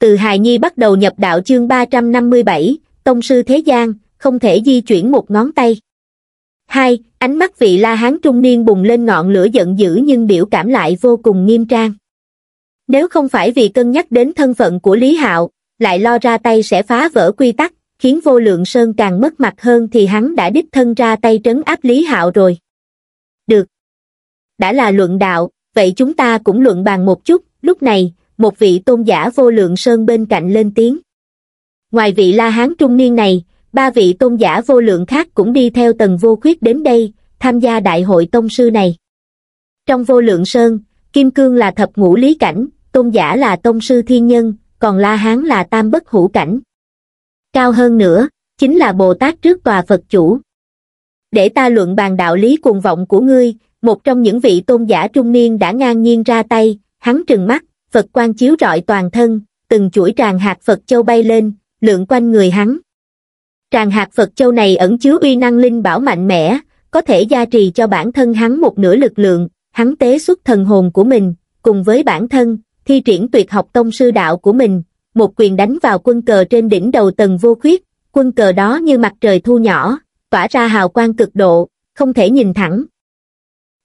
từ hài nhi bắt đầu nhập đạo chương 357, tông sư thế gian, không thể di chuyển một ngón tay. hai Ánh mắt vị la hán trung niên bùng lên ngọn lửa giận dữ nhưng biểu cảm lại vô cùng nghiêm trang. Nếu không phải vì cân nhắc đến thân phận của Lý Hạo, lại lo ra tay sẽ phá vỡ quy tắc, khiến vô lượng sơn càng mất mặt hơn thì hắn đã đích thân ra tay trấn áp Lý Hạo rồi. Được. Đã là luận đạo, vậy chúng ta cũng luận bàn một chút, lúc này, một vị tôn giả vô lượng sơn bên cạnh lên tiếng. Ngoài vị la hán trung niên này, ba vị tôn giả vô lượng khác cũng đi theo tầng vô khuyết đến đây, tham gia đại hội tông sư này. Trong vô lượng sơn, Kim Cương là thập ngũ lý cảnh, tôn giả là tông sư thiên nhân, còn la hán là tam bất hữu cảnh. Cao hơn nữa, chính là Bồ Tát trước tòa Phật chủ. Để ta luận bàn đạo lý cuồng vọng của ngươi, một trong những vị tôn giả trung niên đã ngang nhiên ra tay, hắn trừng mắt, Phật quang chiếu rọi toàn thân, từng chuỗi tràng hạt Phật châu bay lên, lượn quanh người hắn. Tràng hạt Phật châu này ẩn chứa uy năng linh bảo mạnh mẽ, có thể gia trì cho bản thân hắn một nửa lực lượng, hắn tế xuất thần hồn của mình, cùng với bản thân, thi triển tuyệt học tông sư đạo của mình, một quyền đánh vào quân cờ trên đỉnh đầu tầng vô khuyết, quân cờ đó như mặt trời thu nhỏ, tỏa ra hào quang cực độ, không thể nhìn thẳng.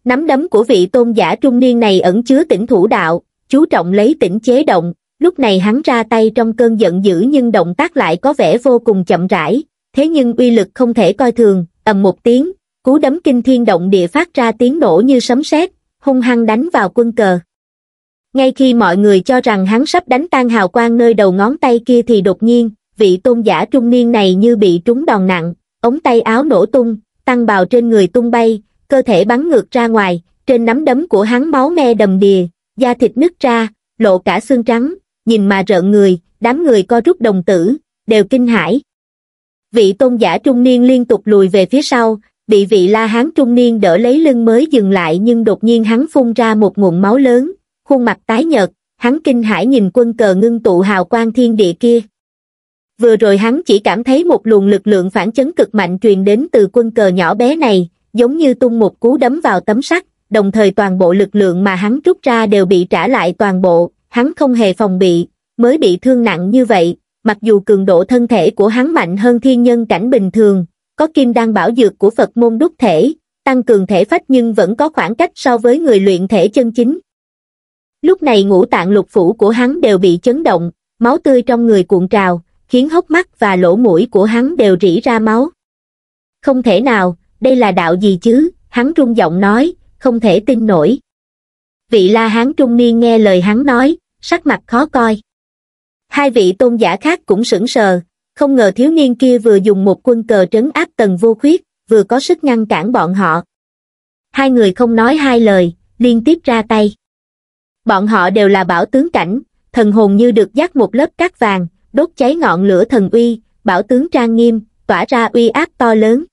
Nắm đấm của vị tôn giả trung niên này ẩn chứa tỉnh thủ đạo, chú trọng lấy tỉnh chế động, lúc này hắn ra tay trong cơn giận dữ nhưng động tác lại có vẻ vô cùng chậm rãi, thế nhưng uy lực không thể coi thường, ầm một tiếng, cú đấm kinh thiên động địa phát ra tiếng nổ như sấm sét, hung hăng đánh vào quân cờ. Ngay khi mọi người cho rằng hắn sắp đánh tan hào quang nơi đầu ngón tay kia thì đột nhiên, vị tôn giả trung niên này như bị trúng đòn nặng, ống tay áo nổ tung, tăng bào trên người tung bay, cơ thể bắn ngược ra ngoài, trên nắm đấm của hắn máu me đầm đìa, da thịt nứt ra, lộ cả xương trắng, nhìn mà rợn người, đám người co rút đồng tử, đều kinh hãi. Vị tôn giả trung niên liên tục lùi về phía sau, bị vị la hán trung niên đỡ lấy lưng mới dừng lại nhưng đột nhiên hắn phun ra một nguồn máu lớn, khuôn mặt tái nhợt, hắn kinh hãi nhìn quân cờ ngưng tụ hào quang thiên địa kia. Vừa rồi hắn chỉ cảm thấy một luồng lực lượng phản chấn cực mạnh truyền đến từ quân cờ nhỏ bé này, giống như tung một cú đấm vào tấm sắt, đồng thời toàn bộ lực lượng mà hắn rút ra đều bị trả lại toàn bộ, hắn không hề phòng bị, mới bị thương nặng như vậy, mặc dù cường độ thân thể của hắn mạnh hơn thiên nhân cảnh bình thường, có kim đan bảo dược của Phật môn đúc thể, tăng cường thể phách nhưng vẫn có khoảng cách so với người luyện thể chân chính. Lúc này ngũ tạng lục phủ của hắn đều bị chấn động, máu tươi trong người cuộn trào, khiến hốc mắt và lỗ mũi của hắn đều rỉ ra máu. Không thể nào, đây là đạo gì chứ, hắn rung giọng nói, không thể tin nổi. Vị la hán trung niên nghe lời hắn nói, sắc mặt khó coi. Hai vị tôn giả khác cũng sững sờ, không ngờ thiếu niên kia vừa dùng một quân cờ trấn áp tần vô khuyết, vừa có sức ngăn cản bọn họ. Hai người không nói hai lời, liên tiếp ra tay. Bọn họ đều là bảo tướng cảnh, thần hồn như được dắt một lớp cát vàng, đốt cháy ngọn lửa thần uy, bảo tướng trang nghiêm, tỏa ra uy áp to lớn.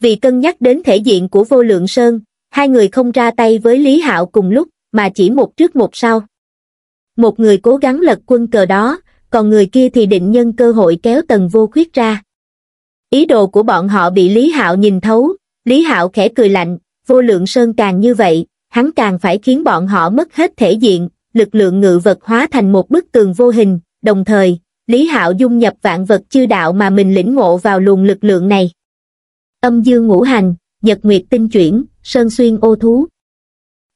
Vì cân nhắc đến thể diện của vô lượng sơn, hai người không ra tay với lý hạo cùng lúc mà chỉ một trước một sau một người cố gắng lật quân cờ đó còn người kia thì định nhân cơ hội kéo tần vô khuyết ra ý đồ của bọn họ bị lý hạo nhìn thấu lý hạo khẽ cười lạnh vô lượng sơn càng như vậy hắn càng phải khiến bọn họ mất hết thể diện lực lượng ngự vật hóa thành một bức tường vô hình đồng thời lý hạo dung nhập vạn vật chư đạo mà mình lĩnh ngộ vào luồng lực lượng này âm dương ngũ hành nhật nguyệt tinh chuyển sơn xuyên ô thú.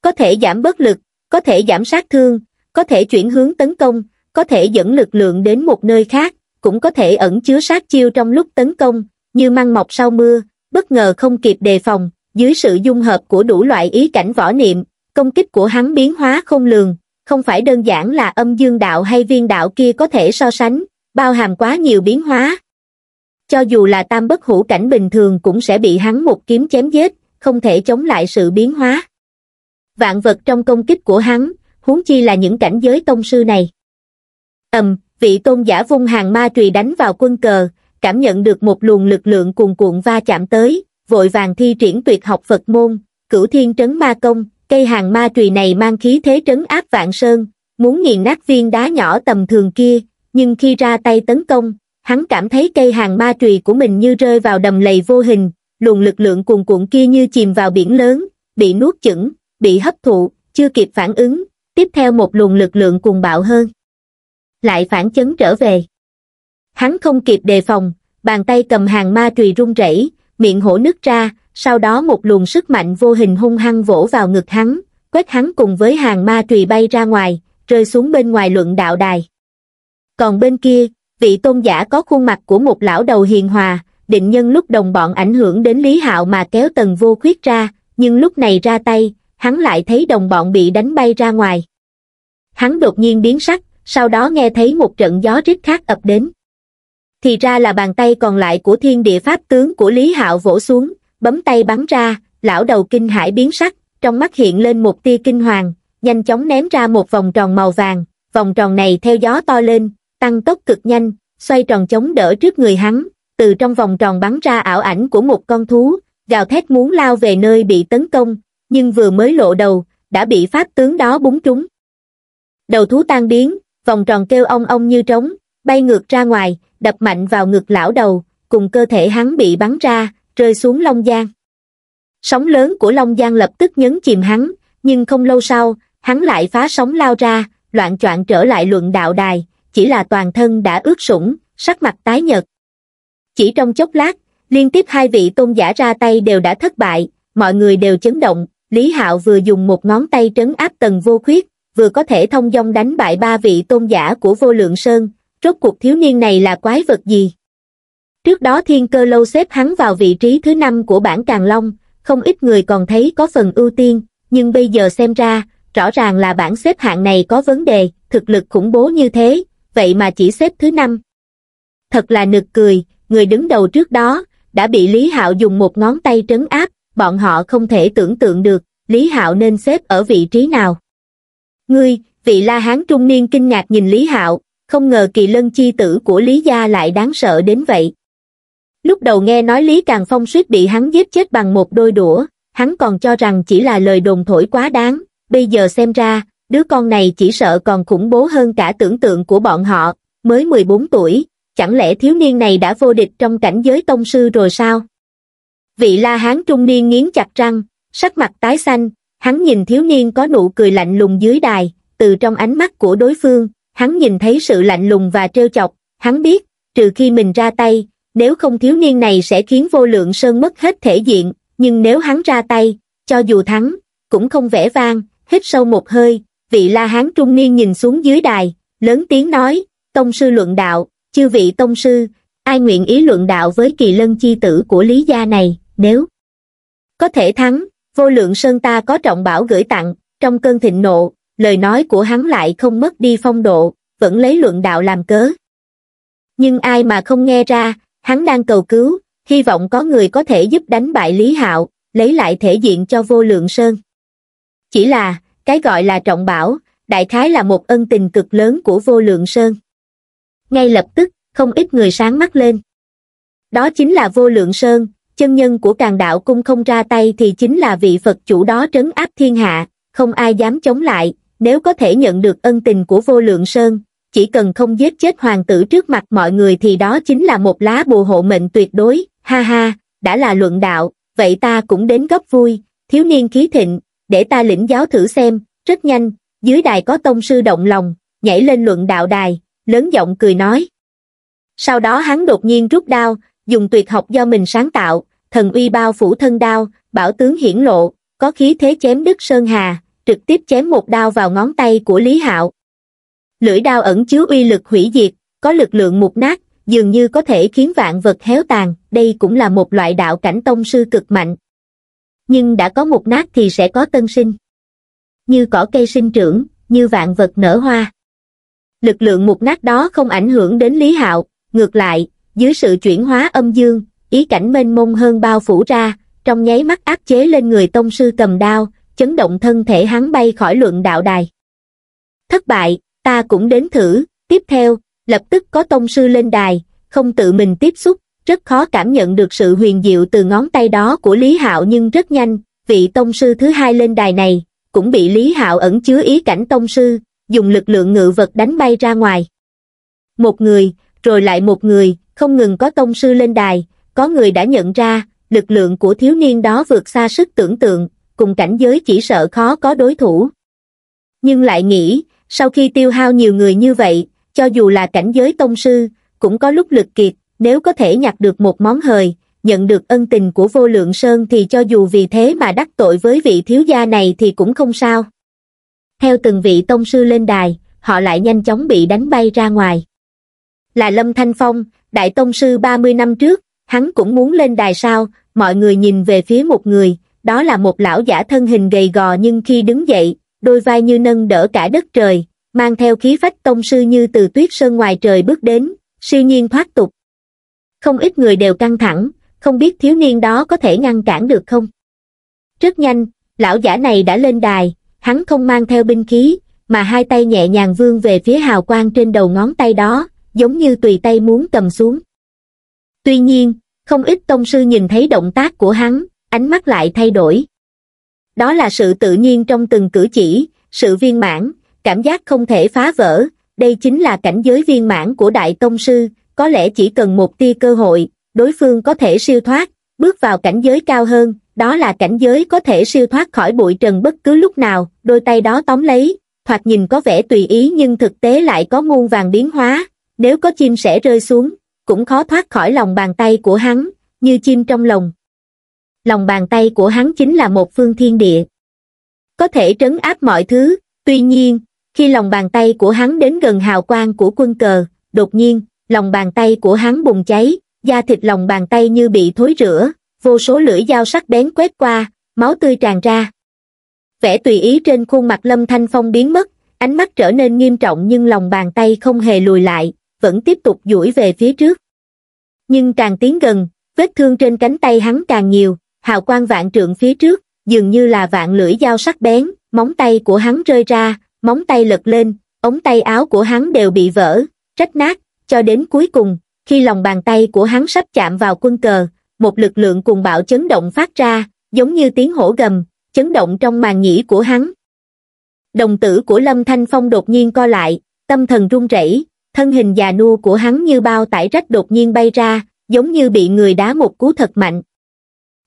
Có thể giảm bớt lực, có thể giảm sát thương, có thể chuyển hướng tấn công, có thể dẫn lực lượng đến một nơi khác, cũng có thể ẩn chứa sát chiêu trong lúc tấn công, như măng mọc sau mưa, bất ngờ không kịp đề phòng, dưới sự dung hợp của đủ loại ý cảnh võ niệm, công kích của hắn biến hóa không lường, không phải đơn giản là âm dương đạo hay viên đạo kia có thể so sánh, bao hàm quá nhiều biến hóa. Cho dù là tam bất hữu cảnh bình thường cũng sẽ bị hắn một kiếm chém giết, không thể chống lại sự biến hóa. Vạn vật trong công kích của hắn, huống chi là những cảnh giới tông sư này. ầm, vị tôn giả vung hàng ma trùy đánh vào quân cờ, cảm nhận được một luồng lực lượng cuồn cuộn va chạm tới, vội vàng thi triển tuyệt học Phật môn, cửu thiên trấn ma công, cây hàng ma trùy này mang khí thế trấn áp vạn sơn, muốn nghiền nát viên đá nhỏ tầm thường kia, nhưng khi ra tay tấn công, hắn cảm thấy cây hàng ma trùy của mình như rơi vào đầm lầy vô hình, luồng lực lượng cuồn cuộn kia như chìm vào biển lớn, bị nuốt chửng, bị hấp thụ, chưa kịp phản ứng, tiếp theo một luồng lực lượng cuồng bạo hơn. Lại phản chấn trở về. Hắn không kịp đề phòng, bàn tay cầm hàng ma trùy rung rẩy, miệng hổ nứt ra, sau đó một luồng sức mạnh vô hình hung hăng vỗ vào ngực hắn, quét hắn cùng với hàng ma trùy bay ra ngoài, rơi xuống bên ngoài luận đạo đài. Còn bên kia, vị tôn giả có khuôn mặt của một lão đầu hiền hòa, định nhân lúc đồng bọn ảnh hưởng đến Lý Hạo mà kéo tần vô khuyết ra, nhưng lúc này ra tay, hắn lại thấy đồng bọn bị đánh bay ra ngoài. Hắn đột nhiên biến sắc, sau đó nghe thấy một trận gió rít khác ập đến. Thì ra là bàn tay còn lại của thiên địa pháp tướng của Lý Hạo vỗ xuống, bấm tay bắn ra, lão đầu kinh hải biến sắc, trong mắt hiện lên một tia kinh hoàng, nhanh chóng ném ra một vòng tròn màu vàng, vòng tròn này theo gió to lên, tăng tốc cực nhanh, xoay tròn chống đỡ trước người hắn, từ trong vòng tròn bắn ra ảo ảnh của một con thú, gào thét muốn lao về nơi bị tấn công, nhưng vừa mới lộ đầu, đã bị pháp tướng đó búng trúng. Đầu thú tan biến, vòng tròn kêu ong ong như trống, bay ngược ra ngoài, đập mạnh vào ngực lão đầu, cùng cơ thể hắn bị bắn ra, rơi xuống Long Giang. Sóng lớn của Long Giang lập tức nhấn chìm hắn, nhưng không lâu sau, hắn lại phá sóng lao ra, loạn choạng trở lại luận đạo đài, chỉ là toàn thân đã ướt sũng, sắc mặt tái nhợt chỉ trong chốc lát liên tiếp hai vị tôn giả ra tay đều đã thất bại mọi người đều chấn động lý hạo vừa dùng một ngón tay trấn áp tầng vô khuyết vừa có thể thông dong đánh bại ba vị tôn giả của vô lượng sơn rốt cuộc thiếu niên này là quái vật gì trước đó thiên cơ lâu xếp hắn vào vị trí thứ năm của bản càng long không ít người còn thấy có phần ưu tiên nhưng bây giờ xem ra rõ ràng là bản xếp hạng này có vấn đề thực lực khủng bố như thế vậy mà chỉ xếp thứ năm thật là nực cười người đứng đầu trước đó, đã bị Lý Hạo dùng một ngón tay trấn áp, bọn họ không thể tưởng tượng được, Lý Hạo nên xếp ở vị trí nào. Ngươi, vị la hán trung niên kinh ngạc nhìn Lý Hạo, không ngờ kỳ lân chi tử của Lý Gia lại đáng sợ đến vậy. Lúc đầu nghe nói Lý Càng Phong suýt bị hắn giết chết bằng một đôi đũa, hắn còn cho rằng chỉ là lời đồn thổi quá đáng, bây giờ xem ra, đứa con này chỉ sợ còn khủng bố hơn cả tưởng tượng của bọn họ, mới 14 tuổi, chẳng lẽ thiếu niên này đã vô địch trong cảnh giới tông sư rồi sao? Vị la hán trung niên nghiến chặt răng, sắc mặt tái xanh, hắn nhìn thiếu niên có nụ cười lạnh lùng dưới đài, từ trong ánh mắt của đối phương, hắn nhìn thấy sự lạnh lùng và trêu chọc, hắn biết, trừ khi mình ra tay, nếu không thiếu niên này sẽ khiến vô lượng sơn mất hết thể diện, nhưng nếu hắn ra tay, cho dù thắng, cũng không vẻ vang, hít sâu một hơi, vị la hán trung niên nhìn xuống dưới đài, lớn tiếng nói, tông sư luận đạo, chư vị tông sư ai nguyện ý luận đạo với kỳ lân chi tử của lý gia này nếu có thể thắng vô lượng sơn ta có trọng bảo gửi tặng trong cơn thịnh nộ lời nói của hắn lại không mất đi phong độ vẫn lấy luận đạo làm cớ nhưng ai mà không nghe ra hắn đang cầu cứu hy vọng có người có thể giúp đánh bại lý hạo lấy lại thể diện cho vô lượng sơn chỉ là cái gọi là trọng bảo đại khái là một ân tình cực lớn của vô lượng sơn ngay lập tức không ít người sáng mắt lên đó chính là vô lượng sơn chân nhân của càng đạo cung không ra tay thì chính là vị phật chủ đó trấn áp thiên hạ không ai dám chống lại nếu có thể nhận được ân tình của vô lượng sơn chỉ cần không giết chết hoàng tử trước mặt mọi người thì đó chính là một lá bùa hộ mệnh tuyệt đối ha ha đã là luận đạo vậy ta cũng đến gấp vui thiếu niên khí thịnh để ta lĩnh giáo thử xem rất nhanh dưới đài có tông sư động lòng nhảy lên luận đạo đài lớn giọng cười nói. Sau đó hắn đột nhiên rút đao, dùng tuyệt học do mình sáng tạo, thần uy bao phủ thân đao, bảo tướng hiển lộ, có khí thế chém đứt sơn hà, trực tiếp chém một đao vào ngón tay của Lý Hạo. Lưỡi đao ẩn chứa uy lực hủy diệt, có lực lượng mục nát, dường như có thể khiến vạn vật héo tàn, đây cũng là một loại đạo cảnh tông sư cực mạnh. Nhưng đã có mục nát thì sẽ có tân sinh. Như cỏ cây sinh trưởng, như vạn vật nở hoa lực lượng mục nát đó không ảnh hưởng đến Lý Hạo, ngược lại, dưới sự chuyển hóa âm dương, ý cảnh mênh mông hơn bao phủ ra, trong nháy mắt áp chế lên người tông sư cầm đao, chấn động thân thể hắn bay khỏi luận đạo đài. Thất bại, ta cũng đến thử, tiếp theo, lập tức có tông sư lên đài, không tự mình tiếp xúc, rất khó cảm nhận được sự huyền diệu từ ngón tay đó của Lý Hạo nhưng rất nhanh, vị tông sư thứ hai lên đài này, cũng bị Lý Hạo ẩn chứa ý cảnh tông sư, dùng lực lượng ngự vật đánh bay ra ngoài. Một người, rồi lại một người, không ngừng có tông sư lên đài, có người đã nhận ra, lực lượng của thiếu niên đó vượt xa sức tưởng tượng, cùng cảnh giới chỉ sợ khó có đối thủ. Nhưng lại nghĩ, sau khi tiêu hao nhiều người như vậy, cho dù là cảnh giới tông sư, cũng có lúc lực kiệt, nếu có thể nhặt được một món hời, nhận được ân tình của vô lượng sơn thì cho dù vì thế mà đắc tội với vị thiếu gia này thì cũng không sao theo từng vị tông sư lên đài, họ lại nhanh chóng bị đánh bay ra ngoài. Là Lâm Thanh Phong, đại tông sư 30 năm trước, hắn cũng muốn lên đài sao, mọi người nhìn về phía một người, đó là một lão giả thân hình gầy gò nhưng khi đứng dậy, đôi vai như nâng đỡ cả đất trời, mang theo khí phách tông sư như từ tuyết sơn ngoài trời bước đến, siêu nhiên thoát tục. Không ít người đều căng thẳng, không biết thiếu niên đó có thể ngăn cản được không. Rất nhanh, lão giả này đã lên đài, hắn không mang theo binh khí, mà hai tay nhẹ nhàng vươn về phía hào quang trên đầu ngón tay đó, giống như tùy tay muốn cầm xuống. Tuy nhiên, không ít tông sư nhìn thấy động tác của hắn, ánh mắt lại thay đổi. Đó là sự tự nhiên trong từng cử chỉ, sự viên mãn, cảm giác không thể phá vỡ, đây chính là cảnh giới viên mãn của đại tông sư, có lẽ chỉ cần một tia cơ hội, đối phương có thể siêu thoát, bước vào cảnh giới cao hơn, đó là cảnh giới có thể siêu thoát khỏi bụi trần bất cứ lúc nào đôi tay đó tóm lấy thoạt nhìn có vẻ tùy ý nhưng thực tế lại có muôn vàng biến hóa nếu có chim sẽ rơi xuống cũng khó thoát khỏi lòng bàn tay của hắn như chim trong lồng lòng bàn tay của hắn chính là một phương thiên địa có thể trấn áp mọi thứ tuy nhiên khi lòng bàn tay của hắn đến gần hào quang của quân cờ đột nhiên lòng bàn tay của hắn bùng cháy da thịt lòng bàn tay như bị thối rửa vô số lưỡi dao sắc bén quét qua máu tươi tràn ra vẻ tùy ý trên khuôn mặt lâm thanh phong biến mất ánh mắt trở nên nghiêm trọng nhưng lòng bàn tay không hề lùi lại vẫn tiếp tục duỗi về phía trước nhưng càng tiến gần vết thương trên cánh tay hắn càng nhiều hào quang vạn trượng phía trước dường như là vạn lưỡi dao sắc bén móng tay của hắn rơi ra móng tay lật lên ống tay áo của hắn đều bị vỡ rách nát cho đến cuối cùng khi lòng bàn tay của hắn sắp chạm vào quân cờ một lực lượng cuồng bạo chấn động phát ra giống như tiếng hổ gầm chấn động trong màn nhĩ của hắn đồng tử của lâm thanh phong đột nhiên co lại tâm thần run rẩy thân hình già nua của hắn như bao tải rách đột nhiên bay ra giống như bị người đá một cú thật mạnh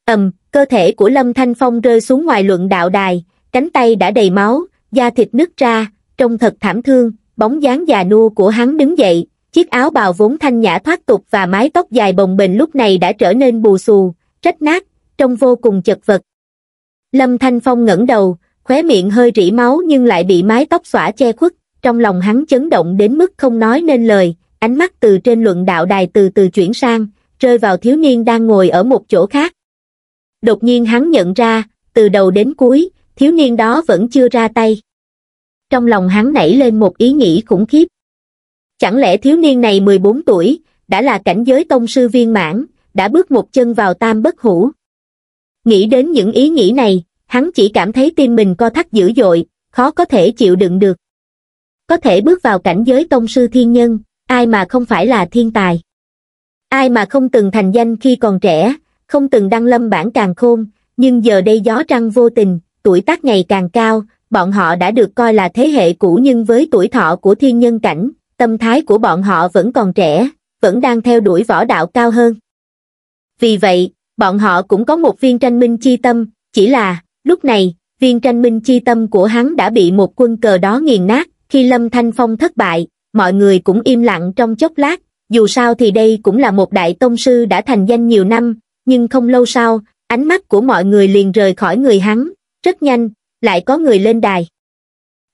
ầm cơ thể của lâm thanh phong rơi xuống ngoài luận đạo đài cánh tay đã đầy máu da thịt nứt ra trông thật thảm thương bóng dáng già nua của hắn đứng dậy chiếc áo bào vốn thanh nhã thoát tục và mái tóc dài bồng bềnh lúc này đã trở nên bù xù rách nát trông vô cùng chật vật lâm thanh phong ngẩng đầu khóe miệng hơi rỉ máu nhưng lại bị mái tóc xõa che khuất trong lòng hắn chấn động đến mức không nói nên lời ánh mắt từ trên luận đạo đài từ từ chuyển sang rơi vào thiếu niên đang ngồi ở một chỗ khác đột nhiên hắn nhận ra từ đầu đến cuối thiếu niên đó vẫn chưa ra tay trong lòng hắn nảy lên một ý nghĩ khủng khiếp Chẳng lẽ thiếu niên này 14 tuổi, đã là cảnh giới tông sư viên mãn, đã bước một chân vào tam bất hủ. Nghĩ đến những ý nghĩ này, hắn chỉ cảm thấy tim mình co thắt dữ dội, khó có thể chịu đựng được. Có thể bước vào cảnh giới tông sư thiên nhân, ai mà không phải là thiên tài. Ai mà không từng thành danh khi còn trẻ, không từng đăng lâm bản càng khôn, nhưng giờ đây gió trăng vô tình, tuổi tác ngày càng cao, bọn họ đã được coi là thế hệ cũ nhưng với tuổi thọ của thiên nhân cảnh, tâm thái của bọn họ vẫn còn trẻ, vẫn đang theo đuổi võ đạo cao hơn. Vì vậy, bọn họ cũng có một viên tranh minh chi tâm, chỉ là, lúc này, viên tranh minh chi tâm của hắn đã bị một quân cờ đó nghiền nát, khi Lâm Thanh Phong thất bại, mọi người cũng im lặng trong chốc lát, dù sao thì đây cũng là một đại tông sư đã thành danh nhiều năm, nhưng không lâu sau, ánh mắt của mọi người liền rời khỏi người hắn, rất nhanh, lại có người lên đài.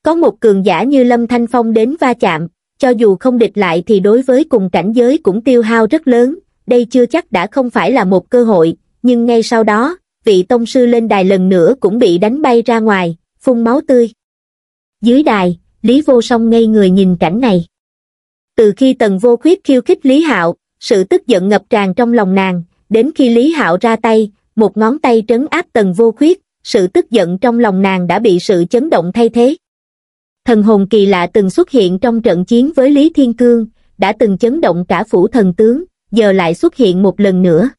Có một cường giả như Lâm Thanh Phong đến va chạm, cho dù không địch lại thì đối với cùng cảnh giới cũng tiêu hao rất lớn, đây chưa chắc đã không phải là một cơ hội, nhưng ngay sau đó, vị tông sư lên đài lần nữa cũng bị đánh bay ra ngoài, phun máu tươi. Dưới đài, Lý Vô Song ngây người nhìn cảnh này. Từ khi Tần Vô Khuyết khiêu khích Lý Hạo, sự tức giận ngập tràn trong lòng nàng, đến khi Lý Hạo ra tay, một ngón tay trấn áp Tần Vô Khuyết, sự tức giận trong lòng nàng đã bị sự chấn động thay thế thần hồn kỳ lạ từng xuất hiện trong trận chiến với Lý Thiên Cương, đã từng chấn động cả phủ thần tướng, giờ lại xuất hiện một lần nữa.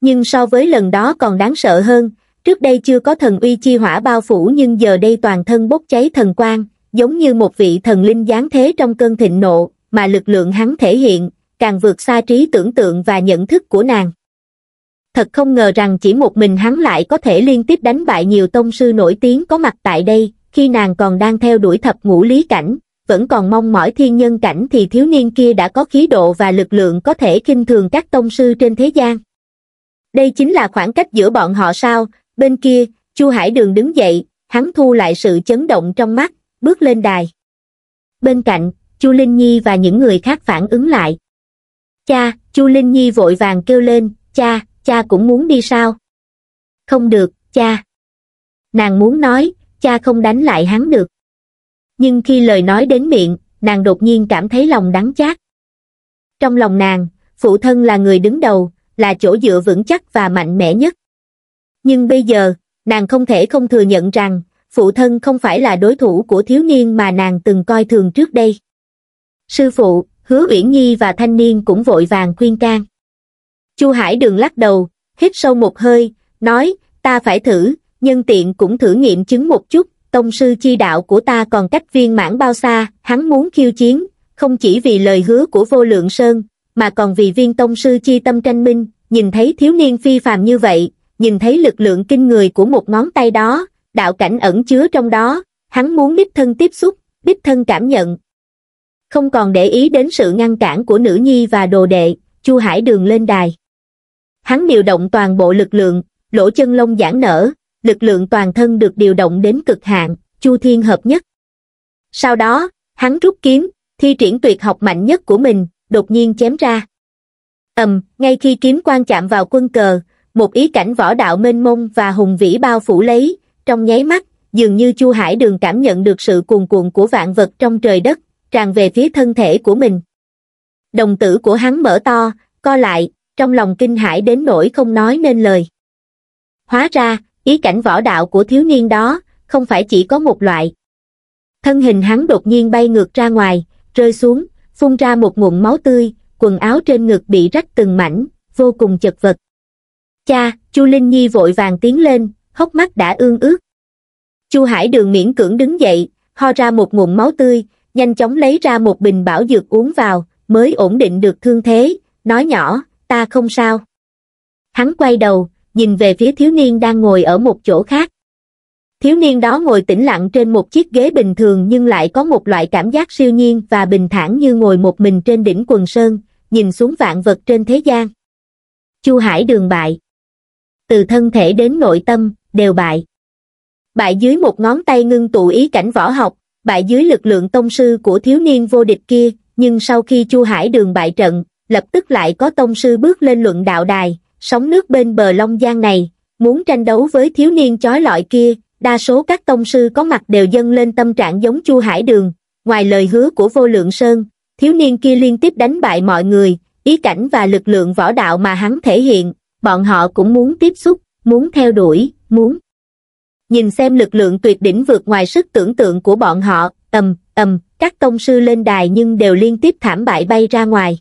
Nhưng so với lần đó còn đáng sợ hơn, trước đây chưa có thần uy chi hỏa bao phủ nhưng giờ đây toàn thân bốc cháy thần quang, giống như một vị thần linh giáng thế trong cơn thịnh nộ, mà lực lượng hắn thể hiện, càng vượt xa trí tưởng tượng và nhận thức của nàng. Thật không ngờ rằng chỉ một mình hắn lại có thể liên tiếp đánh bại nhiều tông sư nổi tiếng có mặt tại đây, khi nàng còn đang theo đuổi thập ngũ lý cảnh, vẫn còn mong mỏi thiên nhân cảnh thì thiếu niên kia đã có khí độ và lực lượng có thể kinh thường các tông sư trên thế gian. Đây chính là khoảng cách giữa bọn họ sao, bên kia, Chu Hải Đường đứng dậy, hắn thu lại sự chấn động trong mắt, bước lên đài. Bên cạnh, Chu Linh Nhi và những người khác phản ứng lại. Cha, Chu Linh Nhi vội vàng kêu lên, cha, cha cũng muốn đi sao? Không được, cha. Nàng muốn nói, cha không đánh lại hắn được. Nhưng khi lời nói đến miệng, nàng đột nhiên cảm thấy lòng đắng chát. Trong lòng nàng, phụ thân là người đứng đầu, là chỗ dựa vững chắc và mạnh mẽ nhất. Nhưng bây giờ, nàng không thể không thừa nhận rằng, phụ thân không phải là đối thủ của thiếu niên mà nàng từng coi thường trước đây. Sư phụ, Hứa Uyển Nhi và thanh niên cũng vội vàng khuyên can. Chu Hải Đường lắc đầu, hít sâu một hơi, nói, ta phải thử, nhân tiện cũng thử nghiệm chứng một chút tông sư chi đạo của ta còn cách viên mãn bao xa hắn muốn khiêu chiến không chỉ vì lời hứa của vô lượng sơn mà còn vì viên tông sư chi tâm tranh minh nhìn thấy thiếu niên phi phàm như vậy nhìn thấy lực lượng kinh người của một ngón tay đó đạo cảnh ẩn chứa trong đó hắn muốn đích thân tiếp xúc đích thân cảm nhận không còn để ý đến sự ngăn cản của nữ nhi và đồ đệ chu hải đường lên đài hắn điều động toàn bộ lực lượng lỗ chân lông giãn nở lực lượng toàn thân được điều động đến cực hạn, chu thiên hợp nhất. Sau đó, hắn rút kiếm, thi triển tuyệt học mạnh nhất của mình, đột nhiên chém ra. ầm, ngay khi kiếm quan chạm vào quân cờ, một ý cảnh võ đạo mênh mông và hùng vĩ bao phủ lấy, trong nháy mắt, dường như Chu Hải Đường cảm nhận được sự cuồn cuộn của vạn vật trong trời đất, tràn về phía thân thể của mình. Đồng tử của hắn mở to, co lại, trong lòng kinh hãi đến nỗi không nói nên lời. Hóa ra, ý cảnh võ đạo của thiếu niên đó không phải chỉ có một loại thân hình hắn đột nhiên bay ngược ra ngoài rơi xuống phun ra một ngụm máu tươi quần áo trên ngực bị rách từng mảnh vô cùng chật vật cha chu linh nhi vội vàng tiến lên hốc mắt đã ương ướt chu hải đường miễn cưỡng đứng dậy ho ra một ngụm máu tươi nhanh chóng lấy ra một bình bảo dược uống vào mới ổn định được thương thế nói nhỏ ta không sao hắn quay đầu nhìn về phía thiếu niên đang ngồi ở một chỗ khác thiếu niên đó ngồi tĩnh lặng trên một chiếc ghế bình thường nhưng lại có một loại cảm giác siêu nhiên và bình thản như ngồi một mình trên đỉnh quần sơn nhìn xuống vạn vật trên thế gian chu hải đường bại từ thân thể đến nội tâm đều bại bại dưới một ngón tay ngưng tụ ý cảnh võ học bại dưới lực lượng tông sư của thiếu niên vô địch kia nhưng sau khi chu hải đường bại trận lập tức lại có tông sư bước lên luận đạo đài sóng nước bên bờ Long Giang này, muốn tranh đấu với thiếu niên chói lọi kia, đa số các tông sư có mặt đều dâng lên tâm trạng giống Chu Hải Đường, ngoài lời hứa của vô lượng Sơn, thiếu niên kia liên tiếp đánh bại mọi người, ý cảnh và lực lượng võ đạo mà hắn thể hiện, bọn họ cũng muốn tiếp xúc, muốn theo đuổi, muốn nhìn xem lực lượng tuyệt đỉnh vượt ngoài sức tưởng tượng của bọn họ, ầm, ầm, các tông sư lên đài nhưng đều liên tiếp thảm bại bay ra ngoài.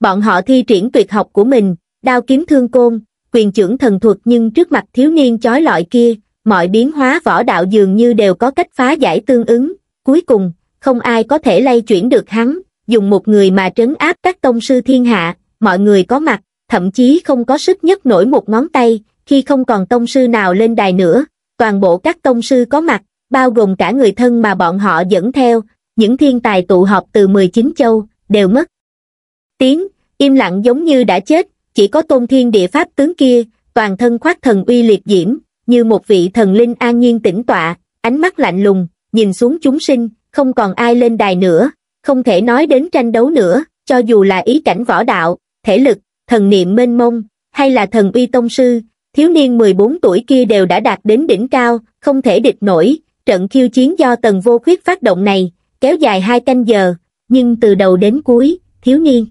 Bọn họ thi triển tuyệt học của mình, đao kiếm thương côn, quyền trưởng thần thuật nhưng trước mặt thiếu niên chói lọi kia, mọi biến hóa võ đạo dường như đều có cách phá giải tương ứng, cuối cùng, không ai có thể lay chuyển được hắn, dùng một người mà trấn áp các tông sư thiên hạ, mọi người có mặt, thậm chí không có sức nhất nổi một ngón tay, khi không còn tông sư nào lên đài nữa, toàn bộ các tông sư có mặt, bao gồm cả người thân mà bọn họ dẫn theo, những thiên tài tụ họp từ 19 châu, đều mất. Tiếng, im lặng giống như đã chết, chỉ có tôn thiên địa pháp tướng kia toàn thân khoác thần uy liệt diễm như một vị thần linh an nhiên tĩnh tọa ánh mắt lạnh lùng nhìn xuống chúng sinh không còn ai lên đài nữa không thể nói đến tranh đấu nữa cho dù là ý cảnh võ đạo thể lực thần niệm mênh mông hay là thần uy tông sư thiếu niên 14 tuổi kia đều đã đạt đến đỉnh cao không thể địch nổi trận khiêu chiến do tần vô khuyết phát động này kéo dài hai canh giờ nhưng từ đầu đến cuối thiếu niên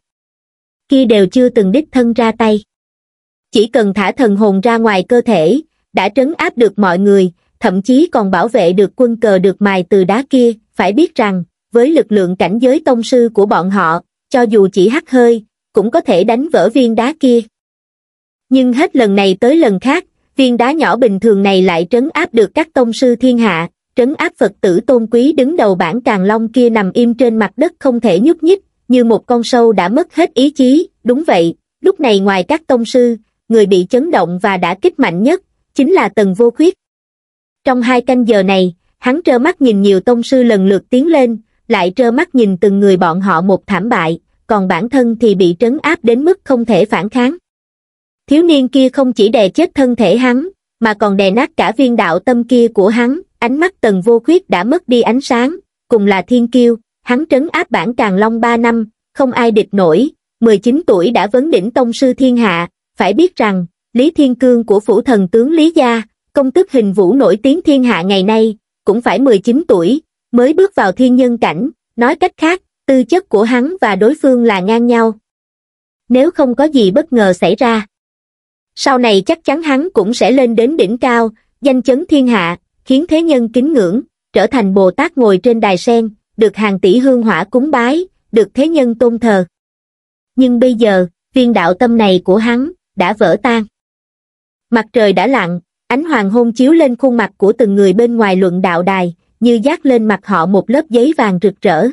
kia đều chưa từng đích thân ra tay chỉ cần thả thần hồn ra ngoài cơ thể đã trấn áp được mọi người thậm chí còn bảo vệ được quân cờ được mài từ đá kia phải biết rằng với lực lượng cảnh giới tông sư của bọn họ cho dù chỉ hắt hơi cũng có thể đánh vỡ viên đá kia nhưng hết lần này tới lần khác viên đá nhỏ bình thường này lại trấn áp được các tông sư thiên hạ trấn áp phật tử tôn quý đứng đầu bản càng long kia nằm im trên mặt đất không thể nhúc nhích như một con sâu đã mất hết ý chí, đúng vậy, lúc này ngoài các tông sư, người bị chấn động và đã kích mạnh nhất, chính là tần vô khuyết. Trong hai canh giờ này, hắn trơ mắt nhìn nhiều tông sư lần lượt tiến lên, lại trơ mắt nhìn từng người bọn họ một thảm bại, còn bản thân thì bị trấn áp đến mức không thể phản kháng. Thiếu niên kia không chỉ đè chết thân thể hắn, mà còn đè nát cả viên đạo tâm kia của hắn, ánh mắt tần vô khuyết đã mất đi ánh sáng, cùng là thiên kiêu, hắn trấn áp bản Càng Long ba năm, không ai địch nổi, 19 tuổi đã vấn đỉnh tông sư thiên hạ, phải biết rằng, Lý Thiên Cương của phủ thần tướng Lý Gia, công tức hình vũ nổi tiếng thiên hạ ngày nay, cũng phải 19 tuổi, mới bước vào thiên nhân cảnh, nói cách khác, tư chất của hắn và đối phương là ngang nhau. Nếu không có gì bất ngờ xảy ra, sau này chắc chắn hắn cũng sẽ lên đến đỉnh cao, danh chấn thiên hạ, khiến thế nhân kính ngưỡng, trở thành Bồ Tát ngồi trên đài sen, được hàng tỷ hương hỏa cúng bái, được thế nhân tôn thờ. Nhưng bây giờ, viên đạo tâm này của hắn đã vỡ tan. Mặt trời đã lặn, ánh hoàng hôn chiếu lên khuôn mặt của từng người bên ngoài luận đạo đài, như dát lên mặt họ một lớp giấy vàng rực rỡ.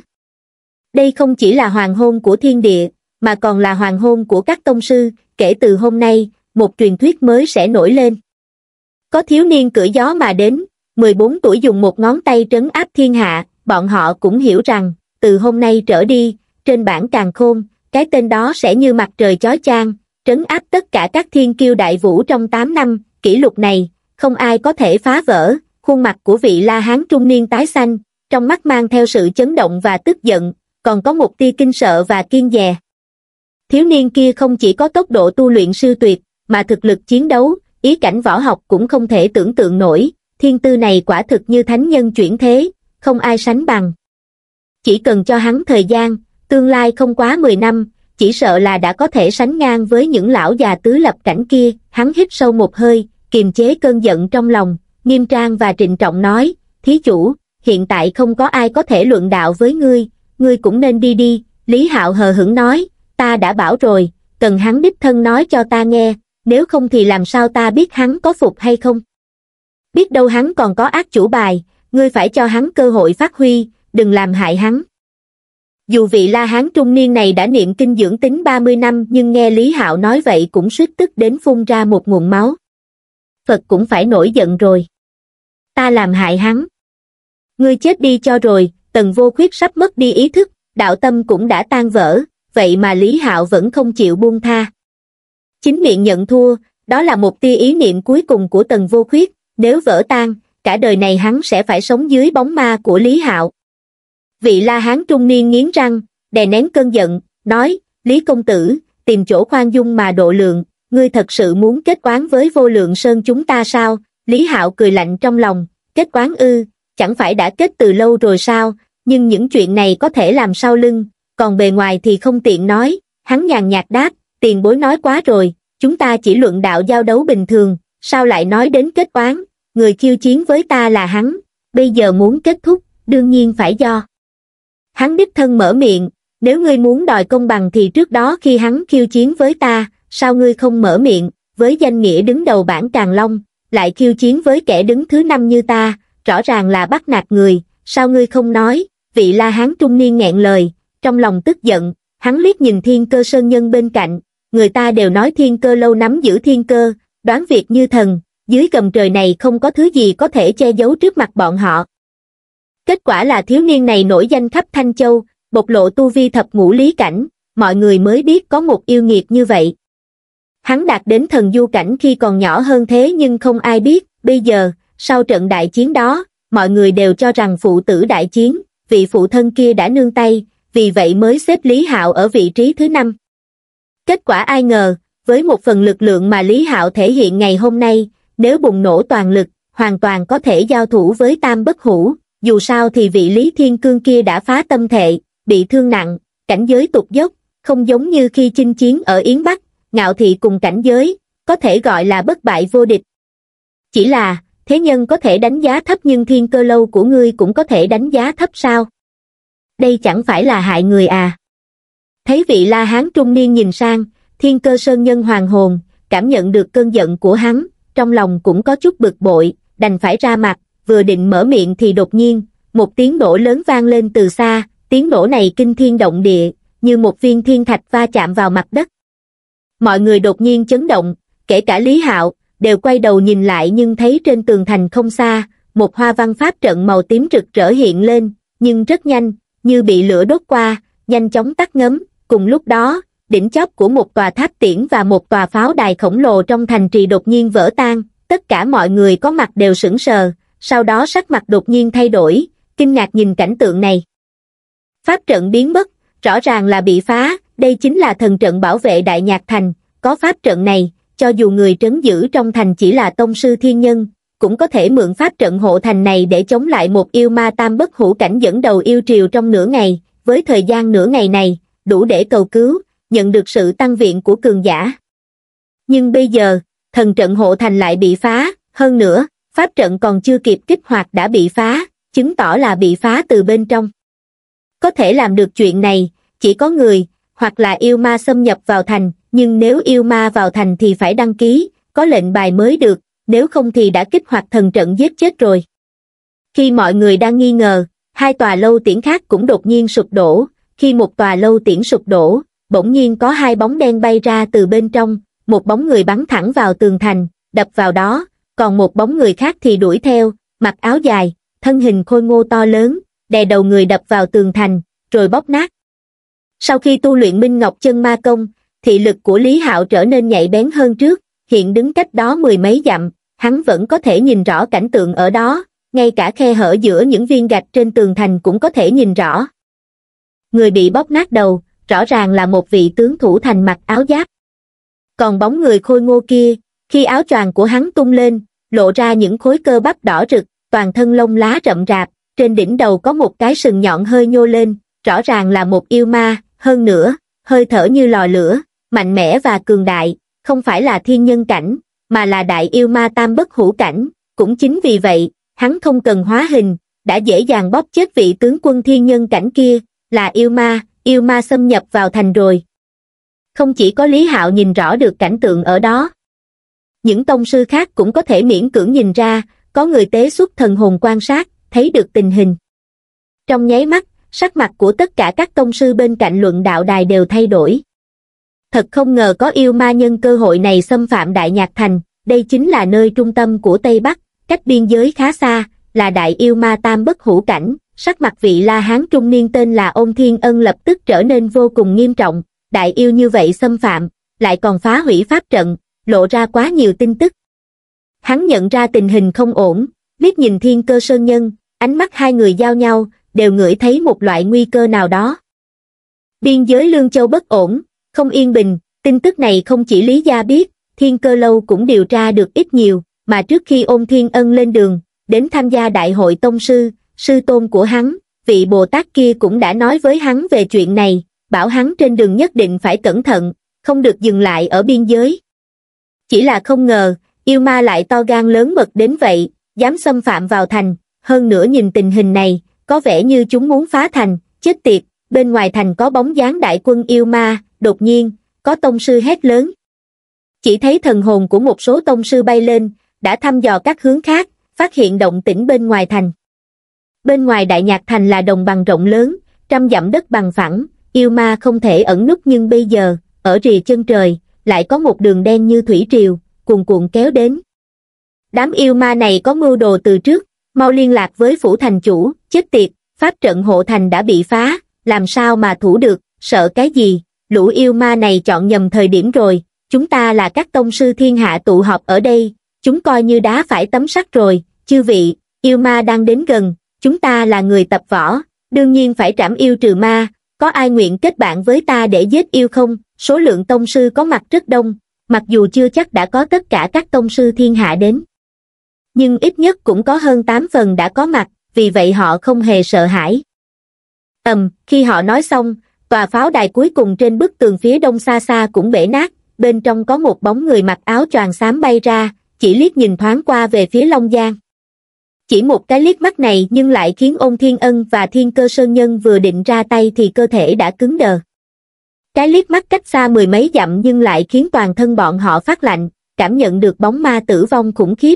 Đây không chỉ là hoàng hôn của thiên địa, mà còn là hoàng hôn của các tông sư, kể từ hôm nay, một truyền thuyết mới sẽ nổi lên. Có thiếu niên cưỡi gió mà đến, 14 tuổi dùng một ngón tay trấn áp thiên hạ, bọn họ cũng hiểu rằng, từ hôm nay trở đi, trên bản càng khôn, cái tên đó sẽ như mặt trời chói chang, trấn áp tất cả các thiên kiêu đại vũ trong 8 năm, kỷ lục này, không ai có thể phá vỡ, khuôn mặt của vị La Hán trung niên tái xanh, trong mắt mang theo sự chấn động và tức giận, còn có một tia kinh sợ và kiên dè. Thiếu niên kia không chỉ có tốc độ tu luyện sư tuyệt, mà thực lực chiến đấu, ý cảnh võ học cũng không thể tưởng tượng nổi, thiên tư này quả thực như thánh nhân chuyển thế, không ai sánh bằng chỉ cần cho hắn thời gian tương lai không quá mười năm chỉ sợ là đã có thể sánh ngang với những lão già tứ lập cảnh kia hắn hít sâu một hơi kiềm chế cơn giận trong lòng nghiêm trang và trịnh trọng nói thí chủ hiện tại không có ai có thể luận đạo với ngươi ngươi cũng nên đi đi lý hạo hờ hững nói ta đã bảo rồi cần hắn đích thân nói cho ta nghe nếu không thì làm sao ta biết hắn có phục hay không biết đâu hắn còn có ác chủ bài ngươi phải cho hắn cơ hội phát huy, đừng làm hại hắn. Dù vị la hán trung niên này đã niệm kinh dưỡng tính 30 năm nhưng nghe Lý Hạo nói vậy cũng suýt tức đến phun ra một nguồn máu. Phật cũng phải nổi giận rồi. Ta làm hại hắn. Ngươi chết đi cho rồi, tần vô khuyết sắp mất đi ý thức, đạo tâm cũng đã tan vỡ, vậy mà Lý Hạo vẫn không chịu buông tha. Chính miệng nhận thua, đó là một tia ý niệm cuối cùng của tần vô khuyết, nếu vỡ tan, cả đời này hắn sẽ phải sống dưới bóng ma của Lý Hạo. Vị la hán trung niên nghiến răng, đè nén cơn giận, nói, Lý Công Tử, tìm chỗ khoan dung mà độ lượng, ngươi thật sự muốn kết quán với vô lượng sơn chúng ta sao? Lý Hạo cười lạnh trong lòng, kết quán ư, chẳng phải đã kết từ lâu rồi sao, nhưng những chuyện này có thể làm sau lưng, còn bề ngoài thì không tiện nói, hắn nhàn nhạt đáp, tiền bối nói quá rồi, chúng ta chỉ luận đạo giao đấu bình thường, sao lại nói đến kết quán, người khiêu chiến với ta là hắn, bây giờ muốn kết thúc, đương nhiên phải do. Hắn đích thân mở miệng, nếu ngươi muốn đòi công bằng thì trước đó khi hắn khiêu chiến với ta, sao ngươi không mở miệng, với danh nghĩa đứng đầu bảng Tràng Long, lại khiêu chiến với kẻ đứng thứ năm như ta, rõ ràng là bắt nạt người, sao ngươi không nói, vị la hán trung niên nghẹn lời, trong lòng tức giận, hắn liếc nhìn thiên cơ sơn nhân bên cạnh, người ta đều nói thiên cơ lâu nắm giữ thiên cơ, đoán việc như thần, dưới gầm trời này không có thứ gì có thể che giấu trước mặt bọn họ. Kết quả là thiếu niên này nổi danh khắp Thanh Châu, bộc lộ tu vi thập ngũ lý cảnh, mọi người mới biết có một yêu nghiệt như vậy. Hắn đạt đến thần du cảnh khi còn nhỏ hơn thế nhưng không ai biết, bây giờ, sau trận đại chiến đó, mọi người đều cho rằng phụ tử đại chiến, vị phụ thân kia đã nương tay, vì vậy mới xếp Lý Hạo ở vị trí thứ năm. Kết quả ai ngờ, với một phần lực lượng mà Lý Hạo thể hiện ngày hôm nay, nếu bùng nổ toàn lực, hoàn toàn có thể giao thủ với tam bất hủ, dù sao thì vị Lý Thiên Cương kia đã phá tâm thệ, bị thương nặng, cảnh giới tụt dốc, không giống như khi chinh chiến ở Yến Bắc, ngạo thị cùng cảnh giới, có thể gọi là bất bại vô địch. Chỉ là, thế nhân có thể đánh giá thấp nhưng thiên cơ lâu của ngươi cũng có thể đánh giá thấp sao? Đây chẳng phải là hại người à? Thấy vị la hán trung niên nhìn sang, thiên cơ sơn nhân hoàng hồn, cảm nhận được cơn giận của hắn, trong lòng cũng có chút bực bội, đành phải ra mặt, vừa định mở miệng thì đột nhiên, một tiếng nổ lớn vang lên từ xa, tiếng nổ này kinh thiên động địa, như một viên thiên thạch va chạm vào mặt đất. Mọi người đột nhiên chấn động, kể cả Lý Hạo, đều quay đầu nhìn lại nhưng thấy trên tường thành không xa, một hoa văn pháp trận màu tím rực rỡ hiện lên, nhưng rất nhanh, như bị lửa đốt qua, nhanh chóng tắt ngấm, cùng lúc đó, đỉnh chóp của một tòa tháp tiễn và một tòa pháo đài khổng lồ trong thành trì đột nhiên vỡ tan tất cả mọi người có mặt đều sững sờ sau đó sắc mặt đột nhiên thay đổi kinh ngạc nhìn cảnh tượng này pháp trận biến mất rõ ràng là bị phá đây chính là thần trận bảo vệ đại nhạc thành có pháp trận này cho dù người trấn giữ trong thành chỉ là tông sư thiên nhân cũng có thể mượn pháp trận hộ thành này để chống lại một yêu ma tam bất hữu cảnh dẫn đầu yêu triều trong nửa ngày với thời gian nửa ngày này đủ để cầu cứu nhận được sự tăng viện của cường giả. Nhưng bây giờ, thần trận hộ thành lại bị phá, hơn nữa, pháp trận còn chưa kịp kích hoạt đã bị phá, chứng tỏ là bị phá từ bên trong. Có thể làm được chuyện này, chỉ có người, hoặc là yêu ma xâm nhập vào thành, nhưng nếu yêu ma vào thành thì phải đăng ký, có lệnh bài mới được, nếu không thì đã kích hoạt thần trận giết chết rồi. Khi mọi người đang nghi ngờ, hai tòa lâu tiễn khác cũng đột nhiên sụp đổ, khi một tòa lâu tiễn sụp đổ, bỗng nhiên có hai bóng đen bay ra từ bên trong, một bóng người bắn thẳng vào tường thành, đập vào đó, còn một bóng người khác thì đuổi theo, mặc áo dài, thân hình khôi ngô to lớn, đè đầu người đập vào tường thành, rồi bóp nát. Sau khi tu luyện Minh Ngọc Chân Ma Công, thị lực của Lý Hạo trở nên nhạy bén hơn trước, hiện đứng cách đó mười mấy dặm, hắn vẫn có thể nhìn rõ cảnh tượng ở đó, ngay cả khe hở giữa những viên gạch trên tường thành cũng có thể nhìn rõ. Người bị bóp nát đầu, rõ ràng là một vị tướng thủ thành mặc áo giáp. Còn bóng người khôi ngô kia, khi áo choàng của hắn tung lên, lộ ra những khối cơ bắp đỏ rực, toàn thân lông lá rậm rạp, trên đỉnh đầu có một cái sừng nhọn hơi nhô lên, rõ ràng là một yêu ma, hơn nữa, hơi thở như lò lửa, mạnh mẽ và cường đại, không phải là thiên nhân cảnh, mà là đại yêu ma tam bất hữu cảnh, cũng chính vì vậy, hắn không cần hóa hình, đã dễ dàng bóp chết vị tướng quân thiên nhân cảnh kia, là yêu ma, yêu ma xâm nhập vào thành rồi không chỉ có lý hạo nhìn rõ được cảnh tượng ở đó những tông sư khác cũng có thể miễn cưỡng nhìn ra có người tế xuất thần hồn quan sát thấy được tình hình trong nháy mắt sắc mặt của tất cả các tông sư bên cạnh luận đạo đài đều thay đổi thật không ngờ có yêu ma nhân cơ hội này xâm phạm đại nhạc thành đây chính là nơi trung tâm của tây bắc cách biên giới khá xa là đại yêu ma tam bất hữu cảnh sắc mặt vị la hán trung niên tên là ôn thiên ân lập tức trở nên vô cùng nghiêm trọng, đại yêu như vậy xâm phạm, lại còn phá hủy pháp trận, lộ ra quá nhiều tin tức. Hắn nhận ra tình hình không ổn, liếc nhìn thiên cơ sơn nhân, ánh mắt hai người giao nhau, đều ngửi thấy một loại nguy cơ nào đó. Biên giới Lương Châu bất ổn, không yên bình, tin tức này không chỉ Lý Gia biết, thiên cơ lâu cũng điều tra được ít nhiều, mà trước khi ôn thiên ân lên đường, đến tham gia đại hội tông sư, sư tôn của hắn, vị Bồ Tát kia cũng đã nói với hắn về chuyện này, bảo hắn trên đường nhất định phải cẩn thận, không được dừng lại ở biên giới. Chỉ là không ngờ, yêu ma lại to gan lớn mật đến vậy, dám xâm phạm vào thành, hơn nữa nhìn tình hình này, có vẻ như chúng muốn phá thành, chết tiệt, bên ngoài thành có bóng dáng đại quân yêu ma, đột nhiên, có tông sư hét lớn. Chỉ thấy thần hồn của một số tông sư bay lên, đã thăm dò các hướng khác, phát hiện động tĩnh bên ngoài thành. Bên ngoài đại nhạc thành là đồng bằng rộng lớn, trăm dặm đất bằng phẳng, yêu ma không thể ẩn núp nhưng bây giờ, ở rìa chân trời, lại có một đường đen như thủy triều, cuồn cuộn kéo đến. Đám yêu ma này có mưu đồ từ trước, mau liên lạc với phủ thành chủ, chết tiệt, pháp trận hộ thành đã bị phá, làm sao mà thủ được, sợ cái gì, lũ yêu ma này chọn nhầm thời điểm rồi, chúng ta là các tông sư thiên hạ tụ họp ở đây, chúng coi như đá phải tấm sắt rồi, chư vị, yêu ma đang đến gần, chúng ta là người tập võ đương nhiên phải trảm yêu trừ ma có ai nguyện kết bạn với ta để giết yêu không số lượng tông sư có mặt rất đông mặc dù chưa chắc đã có tất cả các tông sư thiên hạ đến nhưng ít nhất cũng có hơn tám phần đã có mặt vì vậy họ không hề sợ hãi ầm um, khi họ nói xong tòa pháo đài cuối cùng trên bức tường phía đông xa xa cũng bể nát bên trong có một bóng người mặc áo choàng xám bay ra chỉ liếc nhìn thoáng qua về phía long giang chỉ một cái liếc mắt này nhưng lại khiến ôn thiên ân và thiên cơ sơn nhân vừa định ra tay thì cơ thể đã cứng đờ cái liếc mắt cách xa mười mấy dặm nhưng lại khiến toàn thân bọn họ phát lạnh cảm nhận được bóng ma tử vong khủng khiếp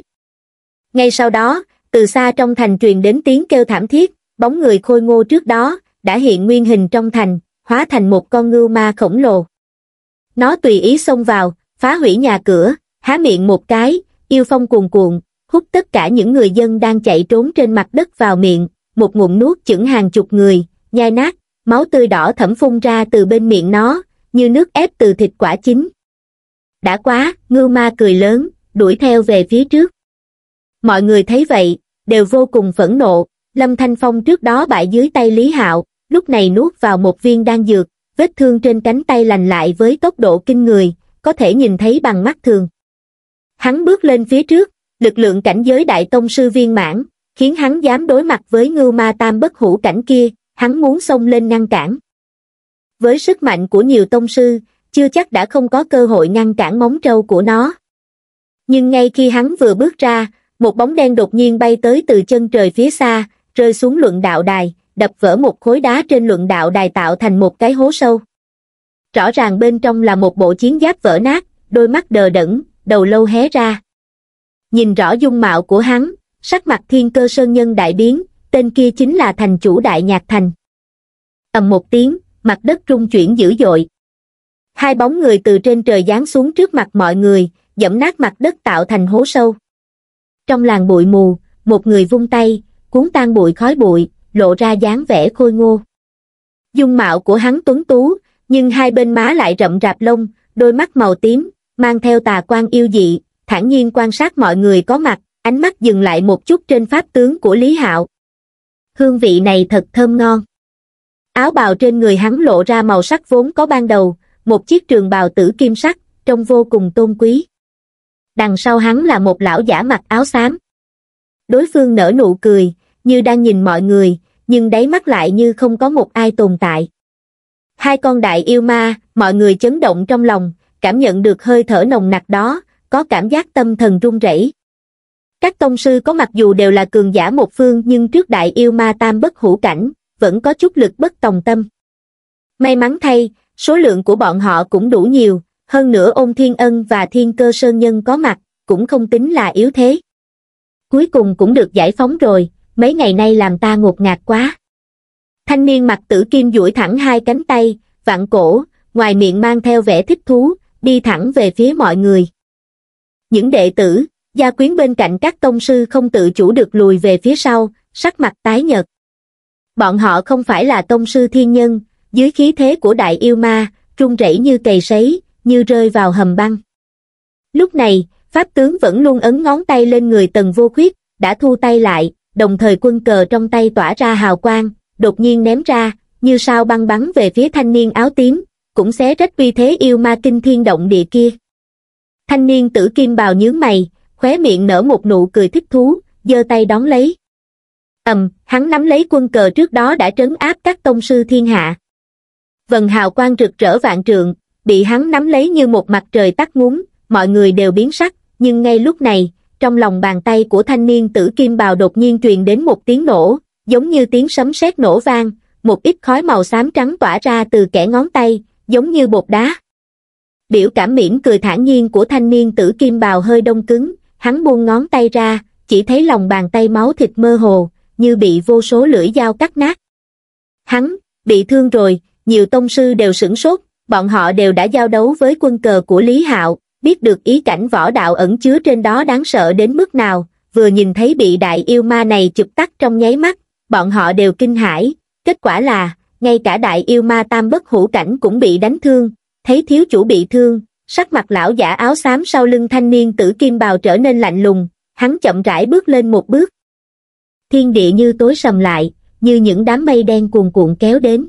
ngay sau đó từ xa trong thành truyền đến tiếng kêu thảm thiết bóng người khôi ngô trước đó đã hiện nguyên hình trong thành hóa thành một con ngưu ma khổng lồ nó tùy ý xông vào phá hủy nhà cửa há miệng một cái yêu phong cuồn cuộn hút tất cả những người dân đang chạy trốn trên mặt đất vào miệng, một ngụm nuốt chửng hàng chục người, nhai nát, máu tươi đỏ thẩm phun ra từ bên miệng nó, như nước ép từ thịt quả chín. Đã quá, ngư ma cười lớn, đuổi theo về phía trước. Mọi người thấy vậy, đều vô cùng phẫn nộ, Lâm Thanh Phong trước đó bại dưới tay Lý Hạo, lúc này nuốt vào một viên đan dược, vết thương trên cánh tay lành lại với tốc độ kinh người, có thể nhìn thấy bằng mắt thường. Hắn bước lên phía trước, lực lượng cảnh giới đại tông sư viên mãn, khiến hắn dám đối mặt với ngưu ma tam bất hủ cảnh kia, hắn muốn xông lên ngăn cản. Với sức mạnh của nhiều tông sư, chưa chắc đã không có cơ hội ngăn cản móng trâu của nó. Nhưng ngay khi hắn vừa bước ra, một bóng đen đột nhiên bay tới từ chân trời phía xa, rơi xuống luận đạo đài, đập vỡ một khối đá trên luận đạo đài tạo thành một cái hố sâu. Rõ ràng bên trong là một bộ chiến giáp vỡ nát, đôi mắt đờ đẫn, đầu lâu hé ra nhìn rõ dung mạo của hắn, sắc mặt thiên cơ sơn nhân đại biến, tên kia chính là thành chủ đại nhạc thành. ầm một tiếng, mặt đất rung chuyển dữ dội. Hai bóng người từ trên trời giáng xuống trước mặt mọi người, dẫm nát mặt đất tạo thành hố sâu. Trong làng bụi mù, một người vung tay, cuốn tan bụi khói bụi, lộ ra dáng vẻ khôi ngô. Dung mạo của hắn tuấn tú, nhưng hai bên má lại rậm rạp lông, đôi mắt màu tím, mang theo tà quan yêu dị, thản nhiên quan sát mọi người có mặt, ánh mắt dừng lại một chút trên pháp tướng của Lý Hạo. Hương vị này thật thơm ngon. Áo bào trên người hắn lộ ra màu sắc vốn có ban đầu, một chiếc trường bào tử kim sắc, trông vô cùng tôn quý. Đằng sau hắn là một lão giả mặc áo xám. Đối phương nở nụ cười, như đang nhìn mọi người, nhưng đáy mắt lại như không có một ai tồn tại. Hai con đại yêu ma, mọi người chấn động trong lòng, cảm nhận được hơi thở nồng nặc đó, có cảm giác tâm thần run rẩy. Các tông sư có mặc dù đều là cường giả một phương nhưng trước đại yêu ma tam bất hữu cảnh, vẫn có chút lực bất tòng tâm. May mắn thay, số lượng của bọn họ cũng đủ nhiều, hơn nữa ôn thiên ân và thiên cơ sơn nhân có mặt, cũng không tính là yếu thế. Cuối cùng cũng được giải phóng rồi, mấy ngày nay làm ta ngột ngạt quá. Thanh niên mặt tử kim duỗi thẳng hai cánh tay, vặn cổ, ngoài miệng mang theo vẻ thích thú, đi thẳng về phía mọi người. Những đệ tử, gia quyến bên cạnh các tông sư không tự chủ được lùi về phía sau, sắc mặt tái nhợt. Bọn họ không phải là tông sư thiên nhân, dưới khí thế của đại yêu ma, run rẩy như cầy sấy, như rơi vào hầm băng. Lúc này, Pháp tướng vẫn luôn ấn ngón tay lên người tần vô khuyết, đã thu tay lại, đồng thời quân cờ trong tay tỏa ra hào quang, đột nhiên ném ra, như sao băng bắn về phía thanh niên áo tím, cũng xé rách uy thế yêu ma kinh thiên động địa kia thanh niên tử kim bào nhướng mày khóe miệng nở một nụ cười thích thú giơ tay đón lấy ầm hắn nắm lấy quân cờ trước đó đã trấn áp các tông sư thiên hạ vần hào quang rực rỡ vạn trượng bị hắn nắm lấy như một mặt trời tắt ngúng mọi người đều biến sắc nhưng ngay lúc này trong lòng bàn tay của thanh niên tử kim bào đột nhiên truyền đến một tiếng nổ giống như tiếng sấm sét nổ vang một ít khói màu xám trắng tỏa ra từ kẻ ngón tay giống như bột đá biểu cảm miễn cười thản nhiên của thanh niên tử kim bào hơi đông cứng, hắn buông ngón tay ra, chỉ thấy lòng bàn tay máu thịt mơ hồ, như bị vô số lưỡi dao cắt nát. Hắn, bị thương rồi, nhiều tông sư đều sửng sốt, bọn họ đều đã giao đấu với quân cờ của Lý Hạo, biết được ý cảnh võ đạo ẩn chứa trên đó đáng sợ đến mức nào, vừa nhìn thấy bị đại yêu ma này chụp tắt trong nháy mắt, bọn họ đều kinh hãi, kết quả là, ngay cả đại yêu ma tam bất hữu cảnh cũng bị đánh thương, thấy thiếu chủ bị thương, sắc mặt lão giả áo xám sau lưng thanh niên tử kim bào trở nên lạnh lùng, hắn chậm rãi bước lên một bước. Thiên địa như tối sầm lại, như những đám mây đen cuồn cuộn kéo đến.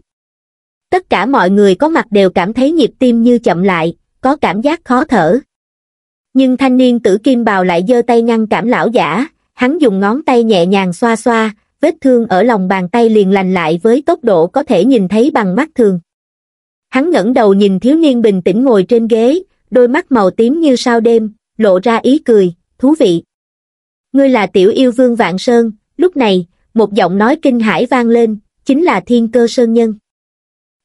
Tất cả mọi người có mặt đều cảm thấy nhịp tim như chậm lại, có cảm giác khó thở. Nhưng thanh niên tử kim bào lại giơ tay ngăn cảm lão giả, hắn dùng ngón tay nhẹ nhàng xoa xoa, vết thương ở lòng bàn tay liền lành lại với tốc độ có thể nhìn thấy bằng mắt thường hắn ngẩng đầu nhìn thiếu niên bình tĩnh ngồi trên ghế, đôi mắt màu tím như sao đêm, lộ ra ý cười, thú vị. Ngươi là tiểu yêu vương Vạn Sơn, lúc này, một giọng nói kinh hải vang lên, chính là thiên cơ sơn nhân.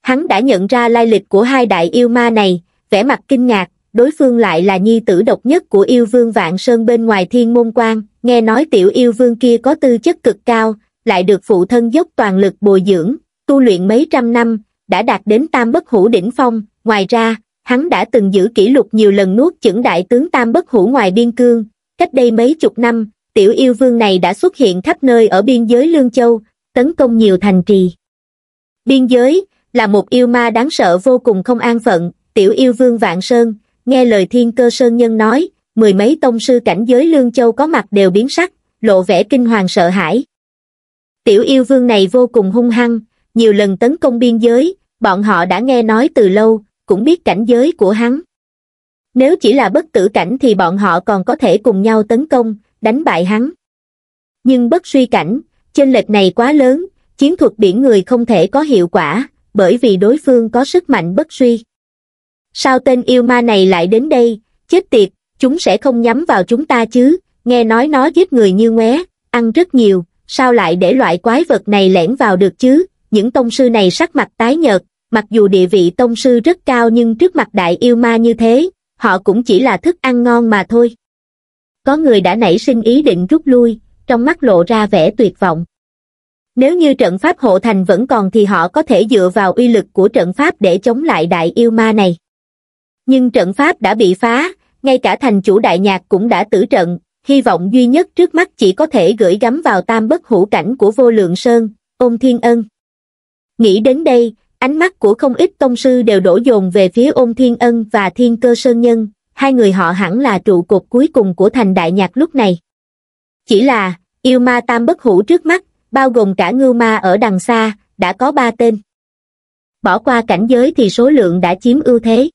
Hắn đã nhận ra lai lịch của hai đại yêu ma này, vẻ mặt kinh ngạc, đối phương lại là nhi tử độc nhất của yêu vương Vạn Sơn bên ngoài thiên môn quan, nghe nói tiểu yêu vương kia có tư chất cực cao, lại được phụ thân dốc toàn lực bồi dưỡng, tu luyện mấy trăm năm, đã đạt đến tam bất hủ đỉnh phong ngoài ra hắn đã từng giữ kỷ lục nhiều lần nuốt chửng đại tướng tam bất hủ ngoài biên cương cách đây mấy chục năm tiểu yêu vương này đã xuất hiện khắp nơi ở biên giới lương châu tấn công nhiều thành trì biên giới là một yêu ma đáng sợ vô cùng không an phận tiểu yêu vương vạn sơn nghe lời thiên cơ sơn nhân nói mười mấy tông sư cảnh giới lương châu có mặt đều biến sắc lộ vẻ kinh hoàng sợ hãi tiểu yêu vương này vô cùng hung hăng nhiều lần tấn công biên giới bọn họ đã nghe nói từ lâu, cũng biết cảnh giới của hắn. Nếu chỉ là bất tử cảnh thì bọn họ còn có thể cùng nhau tấn công, đánh bại hắn. Nhưng bất suy cảnh, trên lệch này quá lớn, chiến thuật biển người không thể có hiệu quả, bởi vì đối phương có sức mạnh bất suy. Sao tên yêu ma này lại đến đây, chết tiệt, chúng sẽ không nhắm vào chúng ta chứ, nghe nói nó giết người như ngóe, ăn rất nhiều, sao lại để loại quái vật này lẻn vào được chứ, những tông sư này sắc mặt tái nhợt, mặc dù địa vị tông sư rất cao nhưng trước mặt đại yêu ma như thế, họ cũng chỉ là thức ăn ngon mà thôi. Có người đã nảy sinh ý định rút lui, trong mắt lộ ra vẻ tuyệt vọng. Nếu như trận pháp hộ thành vẫn còn thì họ có thể dựa vào uy lực của trận pháp để chống lại đại yêu ma này. Nhưng trận pháp đã bị phá, ngay cả thành chủ đại nhạc cũng đã tử trận, hy vọng duy nhất trước mắt chỉ có thể gửi gắm vào tam bất hữu cảnh của vô lượng sơn, ôn thiên ân. Nghĩ đến đây, ánh mắt của không ít tông sư đều đổ dồn về phía ôn thiên ân và thiên cơ sơn nhân, hai người họ hẳn là trụ cột cuối cùng của thành đại nhạc lúc này. Chỉ là, yêu ma tam bất hủ trước mắt, bao gồm cả ngưu ma ở đằng xa, đã có ba tên. Bỏ qua cảnh giới thì số lượng đã chiếm ưu thế.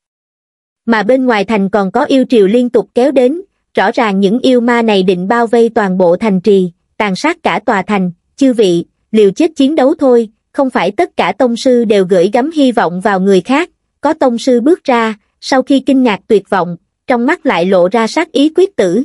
Mà bên ngoài thành còn có yêu triều liên tục kéo đến, rõ ràng những yêu ma này định bao vây toàn bộ thành trì, tàn sát cả tòa thành, chư vị, liều chết chiến đấu thôi, không phải tất cả tông sư đều gửi gắm hy vọng vào người khác, có tông sư bước ra, sau khi kinh ngạc tuyệt vọng, trong mắt lại lộ ra sát ý quyết tử.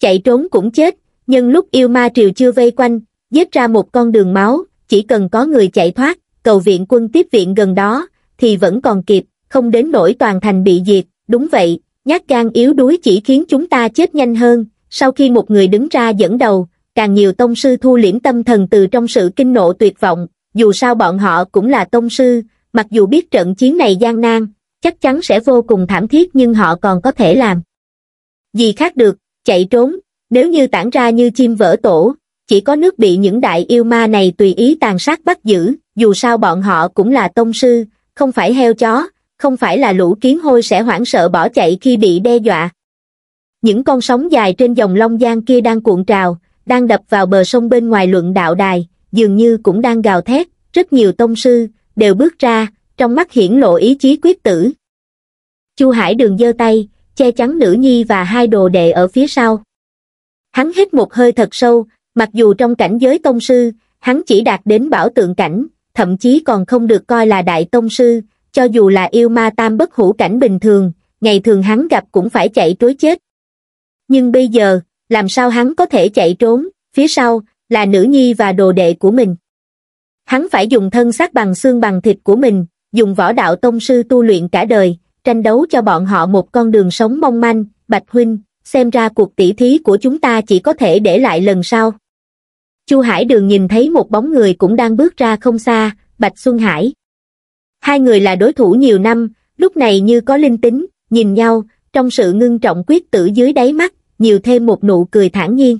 Chạy trốn cũng chết, nhưng lúc yêu ma triều chưa vây quanh, giết ra một con đường máu, chỉ cần có người chạy thoát, cầu viện quân tiếp viện gần đó, thì vẫn còn kịp, không đến nỗi toàn thành bị diệt, đúng vậy, nhát gan yếu đuối chỉ khiến chúng ta chết nhanh hơn, sau khi một người đứng ra dẫn đầu, càng nhiều tông sư thu liễm tâm thần từ trong sự kinh nộ tuyệt vọng, dù sao bọn họ cũng là tông sư, mặc dù biết trận chiến này gian nan, chắc chắn sẽ vô cùng thảm thiết nhưng họ còn có thể làm. Gì khác được, chạy trốn, nếu như tản ra như chim vỡ tổ, chỉ có nước bị những đại yêu ma này tùy ý tàn sát bắt giữ, dù sao bọn họ cũng là tông sư, không phải heo chó, không phải là lũ kiến hôi sẽ hoảng sợ bỏ chạy khi bị đe dọa. Những con sóng dài trên dòng Long Giang kia đang cuộn trào, đang đập vào bờ sông bên ngoài luận đạo đài, dường như cũng đang gào thét, rất nhiều tông sư, đều bước ra, trong mắt hiển lộ ý chí quyết tử. Chu Hải Đường giơ tay, che chắn nữ nhi và hai đồ đệ ở phía sau. Hắn hít một hơi thật sâu, mặc dù trong cảnh giới tông sư, hắn chỉ đạt đến bảo tượng cảnh, thậm chí còn không được coi là đại tông sư, cho dù là yêu ma tam bất hữu cảnh bình thường, ngày thường hắn gặp cũng phải chạy trối chết. Nhưng bây giờ, làm sao hắn có thể chạy trốn, phía sau, là nữ nhi và đồ đệ của mình. Hắn phải dùng thân xác bằng xương bằng thịt của mình, dùng võ đạo tông sư tu luyện cả đời, tranh đấu cho bọn họ một con đường sống mong manh, Bạch Huynh, xem ra cuộc tỷ thí của chúng ta chỉ có thể để lại lần sau. Chu Hải Đường nhìn thấy một bóng người cũng đang bước ra không xa, Bạch Xuân Hải. Hai người là đối thủ nhiều năm, lúc này như có linh tính, nhìn nhau, trong sự ngưng trọng quyết tử dưới đáy mắt, nhiều thêm một nụ cười thản nhiên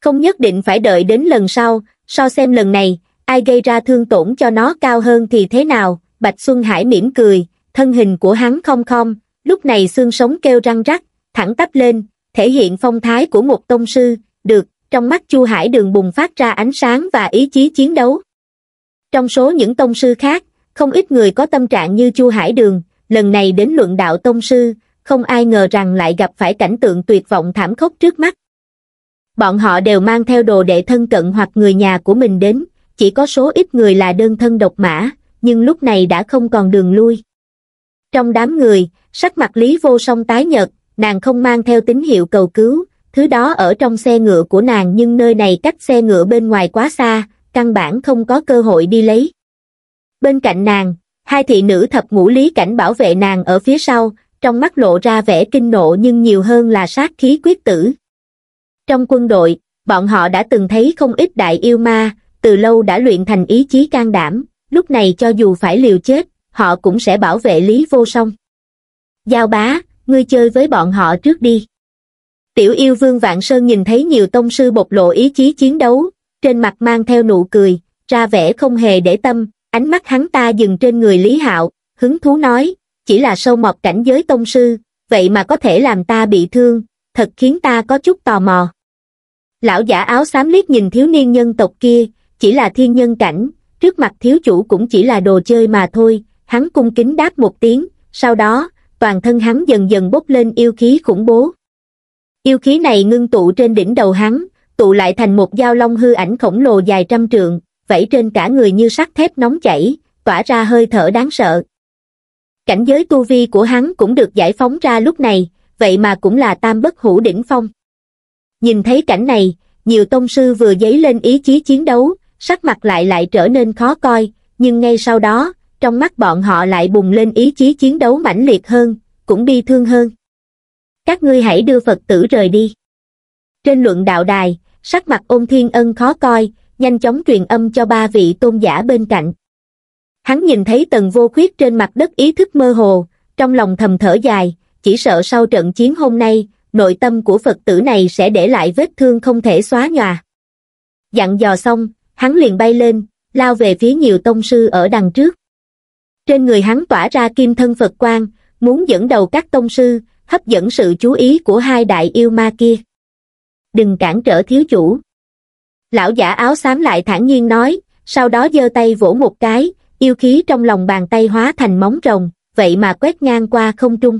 không nhất định phải đợi đến lần sau so xem lần này ai gây ra thương tổn cho nó cao hơn thì thế nào bạch xuân hải mỉm cười thân hình của hắn không không lúc này xương sống kêu răng rắc thẳng tắp lên thể hiện phong thái của một tông sư được trong mắt chu hải đường bùng phát ra ánh sáng và ý chí chiến đấu trong số những tông sư khác không ít người có tâm trạng như chu hải đường lần này đến luận đạo tông sư không ai ngờ rằng lại gặp phải cảnh tượng tuyệt vọng thảm khốc trước mắt bọn họ đều mang theo đồ đệ thân cận hoặc người nhà của mình đến, chỉ có số ít người là đơn thân độc mã, nhưng lúc này đã không còn đường lui. Trong đám người, sắc mặt Lý Vô Song tái nhợt, nàng không mang theo tín hiệu cầu cứu, thứ đó ở trong xe ngựa của nàng nhưng nơi này cách xe ngựa bên ngoài quá xa, căn bản không có cơ hội đi lấy. Bên cạnh nàng, hai thị nữ thập ngũ Lý Cảnh bảo vệ nàng ở phía sau, trong mắt lộ ra vẻ kinh nộ nhưng nhiều hơn là sát khí quyết tử, trong quân đội, bọn họ đã từng thấy không ít đại yêu ma, từ lâu đã luyện thành ý chí can đảm, lúc này cho dù phải liều chết, họ cũng sẽ bảo vệ Lý Vô Song. Giao bá, ngươi chơi với bọn họ trước đi. Tiểu yêu vương Vạn Sơn nhìn thấy nhiều tông sư bộc lộ ý chí chiến đấu, trên mặt mang theo nụ cười, ra vẻ không hề để tâm, ánh mắt hắn ta dừng trên người Lý Hạo, hứng thú nói, chỉ là sâu mọt cảnh giới tông sư, vậy mà có thể làm ta bị thương, thật khiến ta có chút tò mò. Lão giả áo xám liếc nhìn thiếu niên nhân tộc kia, chỉ là thiên nhân cảnh, trước mặt thiếu chủ cũng chỉ là đồ chơi mà thôi, hắn cung kính đáp một tiếng, sau đó, toàn thân hắn dần dần bốc lên yêu khí khủng bố. Yêu khí này ngưng tụ trên đỉnh đầu hắn, tụ lại thành một dao long hư ảnh khổng lồ dài trăm trượng, vẫy trên cả người như sắt thép nóng chảy, tỏa ra hơi thở đáng sợ. Cảnh giới tu vi của hắn cũng được giải phóng ra lúc này, vậy mà cũng là tam bất hữu đỉnh phong. Nhìn thấy cảnh này, nhiều tông sư vừa dấy lên ý chí chiến đấu, sắc mặt lại lại trở nên khó coi, nhưng ngay sau đó, trong mắt bọn họ lại bùng lên ý chí chiến đấu mãnh liệt hơn, cũng bi thương hơn. Các ngươi hãy đưa Phật tử rời đi. Trên luận đạo đài, sắc mặt ôn thiên ân khó coi, nhanh chóng truyền âm cho ba vị tôn giả bên cạnh. Hắn nhìn thấy tần vô khuyết trên mặt đất ý thức mơ hồ, trong lòng thầm thở dài, chỉ sợ sau trận chiến hôm nay, nội tâm của Phật tử này sẽ để lại vết thương không thể xóa nhòa. Dặn dò xong, hắn liền bay lên, lao về phía nhiều tông sư ở đằng trước. Trên người hắn tỏa ra kim thân Phật quang, muốn dẫn đầu các tông sư, hấp dẫn sự chú ý của hai đại yêu ma kia. Đừng cản trở thiếu chủ. Lão giả áo xám lại thản nhiên nói, sau đó giơ tay vỗ một cái, yêu khí trong lòng bàn tay hóa thành móng rồng, vậy mà quét ngang qua không trung.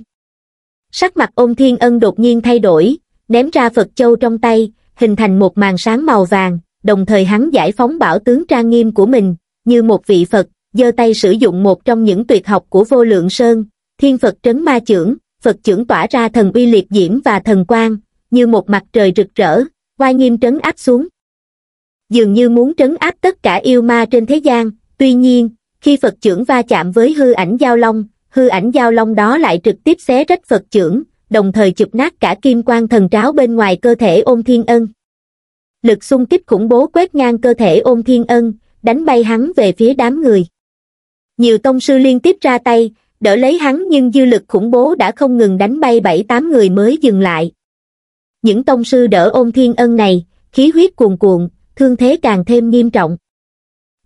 Sắc mặt ôn thiên ân đột nhiên thay đổi, ném ra Phật Châu trong tay, hình thành một màn sáng màu vàng, đồng thời hắn giải phóng bảo tướng trang nghiêm của mình, như một vị Phật, giơ tay sử dụng một trong những tuyệt học của vô lượng sơn, thiên Phật trấn ma trưởng, Phật trưởng tỏa ra thần uy liệt diễm và thần quang, như một mặt trời rực rỡ, oai nghiêm trấn áp xuống. Dường như muốn trấn áp tất cả yêu ma trên thế gian, tuy nhiên, khi Phật trưởng va chạm với hư ảnh giao long, hư ảnh giao long đó lại trực tiếp xé rách Phật trưởng, đồng thời chụp nát cả kim quan thần tráo bên ngoài cơ thể ôn thiên ân. Lực xung kích khủng bố quét ngang cơ thể ôn thiên ân, đánh bay hắn về phía đám người. Nhiều tông sư liên tiếp ra tay, đỡ lấy hắn nhưng dư lực khủng bố đã không ngừng đánh bay bảy tám người mới dừng lại. Những tông sư đỡ ôn thiên ân này, khí huyết cuồn cuộn, thương thế càng thêm nghiêm trọng.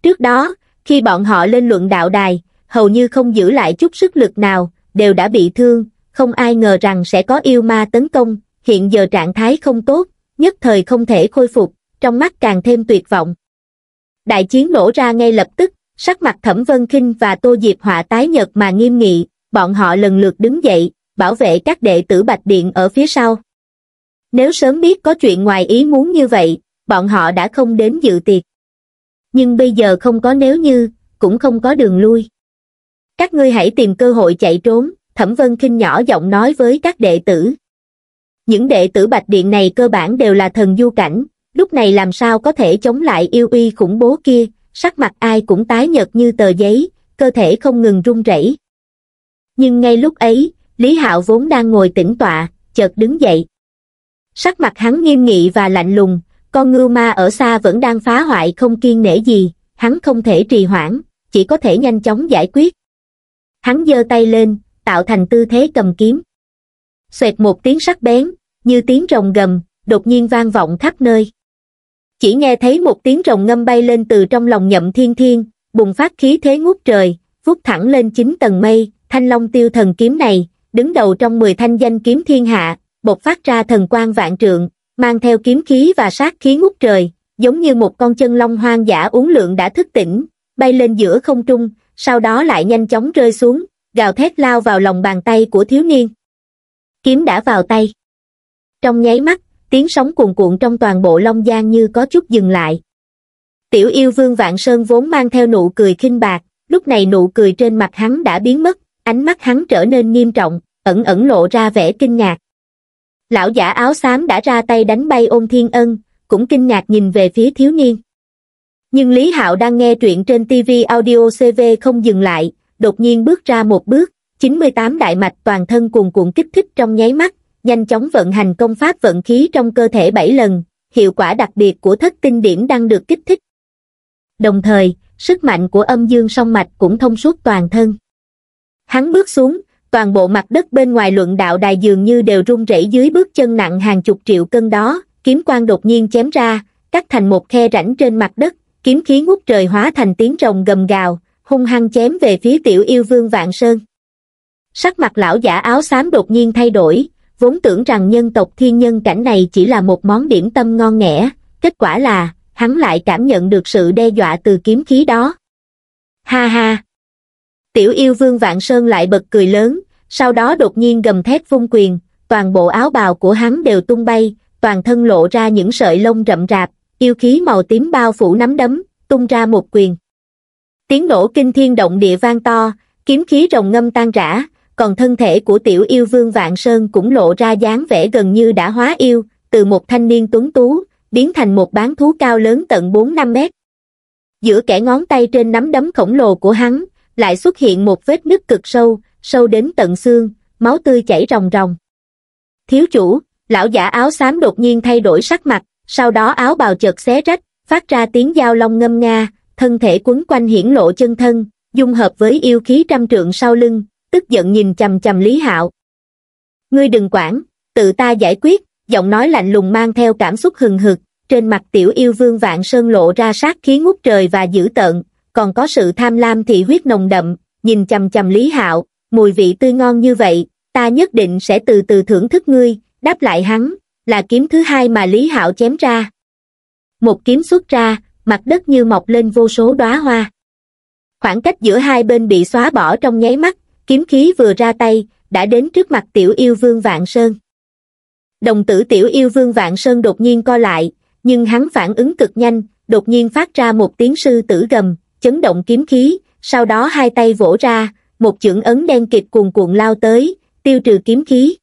Trước đó, khi bọn họ lên luận đạo đài, hầu như không giữ lại chút sức lực nào, đều đã bị thương, không ai ngờ rằng sẽ có yêu ma tấn công, hiện giờ trạng thái không tốt, nhất thời không thể khôi phục, trong mắt càng thêm tuyệt vọng. Đại chiến nổ ra ngay lập tức, sắc mặt Thẩm Vân Kinh và Tô Diệp Họa tái nhật mà nghiêm nghị, bọn họ lần lượt đứng dậy, bảo vệ các đệ tử Bạch Điện ở phía sau. Nếu sớm biết có chuyện ngoài ý muốn như vậy, bọn họ đã không đến dự tiệc. Nhưng bây giờ không có nếu như, cũng không có đường lui các ngươi hãy tìm cơ hội chạy trốn thẩm vân khinh nhỏ giọng nói với các đệ tử những đệ tử bạch điện này cơ bản đều là thần du cảnh lúc này làm sao có thể chống lại yêu uy khủng bố kia sắc mặt ai cũng tái nhợt như tờ giấy cơ thể không ngừng run rẩy nhưng ngay lúc ấy lý hạo vốn đang ngồi tĩnh tọa chợt đứng dậy sắc mặt hắn nghiêm nghị và lạnh lùng con ngưu ma ở xa vẫn đang phá hoại không kiên nể gì hắn không thể trì hoãn chỉ có thể nhanh chóng giải quyết hắn giơ tay lên tạo thành tư thế cầm kiếm xoẹt một tiếng sắc bén như tiếng rồng gầm đột nhiên vang vọng khắp nơi chỉ nghe thấy một tiếng rồng ngâm bay lên từ trong lòng nhậm thiên thiên bùng phát khí thế ngút trời vút thẳng lên chín tầng mây thanh long tiêu thần kiếm này đứng đầu trong mười thanh danh kiếm thiên hạ bộc phát ra thần quang vạn trượng mang theo kiếm khí và sát khí ngút trời giống như một con chân long hoang dã uống lượng đã thức tỉnh bay lên giữa không trung sau đó lại nhanh chóng rơi xuống, gào thét lao vào lòng bàn tay của thiếu niên. Kiếm đã vào tay. Trong nháy mắt, tiếng sóng cuồn cuộn trong toàn bộ Long Giang như có chút dừng lại. Tiểu yêu vương Vạn Sơn vốn mang theo nụ cười khinh bạc, lúc này nụ cười trên mặt hắn đã biến mất, ánh mắt hắn trở nên nghiêm trọng, ẩn ẩn lộ ra vẻ kinh ngạc. Lão giả áo xám đã ra tay đánh bay ôn thiên ân, cũng kinh ngạc nhìn về phía thiếu niên. Nhưng Lý Hạo đang nghe truyện trên TV audio CV không dừng lại, đột nhiên bước ra một bước, 98 đại mạch toàn thân cuồn cuộn kích thích trong nháy mắt, nhanh chóng vận hành công pháp vận khí trong cơ thể 7 lần, hiệu quả đặc biệt của thất tinh điển đang được kích thích. Đồng thời, sức mạnh của âm dương song mạch cũng thông suốt toàn thân. Hắn bước xuống, toàn bộ mặt đất bên ngoài luận đạo đài dường như đều rung rẩy dưới bước chân nặng hàng chục triệu cân đó, kiếm quang đột nhiên chém ra, cắt thành một khe rãnh trên mặt đất, kiếm khí ngút trời hóa thành tiếng rồng gầm gào, hung hăng chém về phía tiểu yêu vương Vạn Sơn. Sắc mặt lão giả áo xám đột nhiên thay đổi, vốn tưởng rằng nhân tộc thiên nhân cảnh này chỉ là một món điểm tâm ngon nghẻ, kết quả là, hắn lại cảm nhận được sự đe dọa từ kiếm khí đó. Ha ha! Tiểu yêu vương Vạn Sơn lại bật cười lớn, sau đó đột nhiên gầm thét phung quyền, toàn bộ áo bào của hắn đều tung bay, toàn thân lộ ra những sợi lông rậm rạp, yêu khí màu tím bao phủ nắm đấm, tung ra một quyền. Tiếng nổ kinh thiên động địa vang to, kiếm khí rồng ngâm tan rã, còn thân thể của tiểu yêu vương Vạn Sơn cũng lộ ra dáng vẻ gần như đã hóa yêu, từ một thanh niên tuấn tú, biến thành một bán thú cao lớn tận 4-5 mét. Giữa kẻ ngón tay trên nắm đấm khổng lồ của hắn, lại xuất hiện một vết nứt cực sâu, sâu đến tận xương, máu tươi chảy ròng ròng. Thiếu chủ, lão giả áo xám đột nhiên thay đổi sắc mặt, sau đó áo bào chợt xé rách, phát ra tiếng giao long ngâm nga, thân thể quấn quanh hiển lộ chân thân, dung hợp với yêu khí trăm trượng sau lưng, tức giận nhìn chầm chầm Lý Hạo. Ngươi đừng quản, tự ta giải quyết, giọng nói lạnh lùng mang theo cảm xúc hừng hực, trên mặt tiểu yêu vương vạn sơn lộ ra sát khí ngút trời và dữ tợn, còn có sự tham lam thị huyết nồng đậm, nhìn chầm chầm Lý Hạo, mùi vị tươi ngon như vậy, ta nhất định sẽ từ từ thưởng thức ngươi, đáp lại hắn, là kiếm thứ hai mà lý hạo chém ra một kiếm xuất ra mặt đất như mọc lên vô số đóa hoa khoảng cách giữa hai bên bị xóa bỏ trong nháy mắt kiếm khí vừa ra tay đã đến trước mặt tiểu yêu vương vạn sơn đồng tử tiểu yêu vương vạn sơn đột nhiên co lại nhưng hắn phản ứng cực nhanh đột nhiên phát ra một tiếng sư tử gầm chấn động kiếm khí sau đó hai tay vỗ ra một chưởng ấn đen kịt cuồn cuộn lao tới tiêu trừ kiếm khí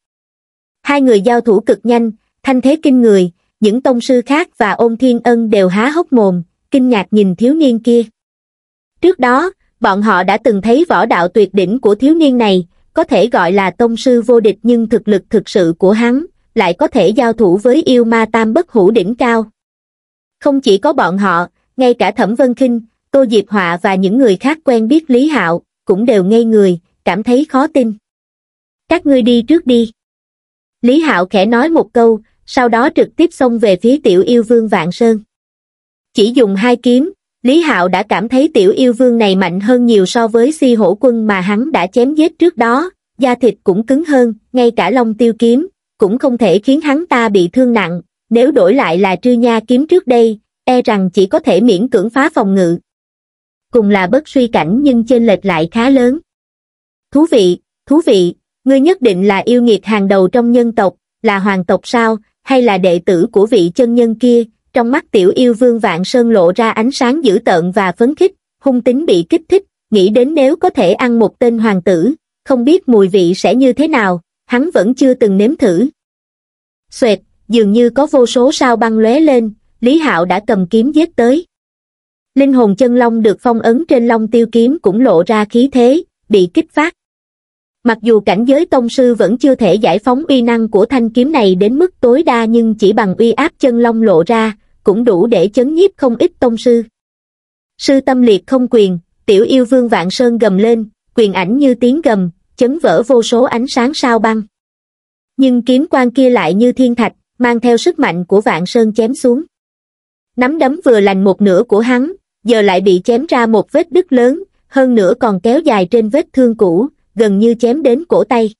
hai người giao thủ cực nhanh thanh thế kinh người, những tông sư khác và ôn thiên ân đều há hốc mồm, kinh ngạc nhìn thiếu niên kia. Trước đó, bọn họ đã từng thấy võ đạo tuyệt đỉnh của thiếu niên này, có thể gọi là tông sư vô địch nhưng thực lực thực sự của hắn, lại có thể giao thủ với yêu ma tam bất hủ đỉnh cao. Không chỉ có bọn họ, ngay cả Thẩm Vân Kinh, Tô Diệp Họa và những người khác quen biết Lý Hạo, cũng đều ngây người, cảm thấy khó tin. Các ngươi đi trước đi. Lý Hạo khẽ nói một câu, sau đó trực tiếp xông về phía tiểu yêu vương Vạn Sơn. Chỉ dùng hai kiếm, Lý Hạo đã cảm thấy tiểu yêu vương này mạnh hơn nhiều so với si hổ quân mà hắn đã chém giết trước đó, da thịt cũng cứng hơn, ngay cả long tiêu kiếm, cũng không thể khiến hắn ta bị thương nặng, nếu đổi lại là trư nha kiếm trước đây, e rằng chỉ có thể miễn cưỡng phá phòng ngự. Cùng là bất suy cảnh nhưng trên lệch lại khá lớn. Thú vị, thú vị, ngươi nhất định là yêu nghiệt hàng đầu trong nhân tộc, là hoàng tộc sao, hay là đệ tử của vị chân nhân kia, trong mắt tiểu yêu vương vạn sơn lộ ra ánh sáng dữ tợn và phấn khích, hung tính bị kích thích, nghĩ đến nếu có thể ăn một tên hoàng tử, không biết mùi vị sẽ như thế nào, hắn vẫn chưa từng nếm thử. Xoẹt, dường như có vô số sao băng lóe lên, Lý Hạo đã cầm kiếm giết tới. Linh hồn chân long được phong ấn trên long tiêu kiếm cũng lộ ra khí thế, bị kích phát. Mặc dù cảnh giới tông sư vẫn chưa thể giải phóng uy năng của thanh kiếm này đến mức tối đa nhưng chỉ bằng uy áp chân long lộ ra, cũng đủ để chấn nhiếp không ít tông sư. Sư tâm liệt không quyền, tiểu yêu vương vạn sơn gầm lên, quyền ảnh như tiếng gầm, chấn vỡ vô số ánh sáng sao băng. Nhưng kiếm quan kia lại như thiên thạch, mang theo sức mạnh của vạn sơn chém xuống. Nắm đấm vừa lành một nửa của hắn, giờ lại bị chém ra một vết đứt lớn, hơn nữa còn kéo dài trên vết thương cũ, gần như chém đến cổ tay.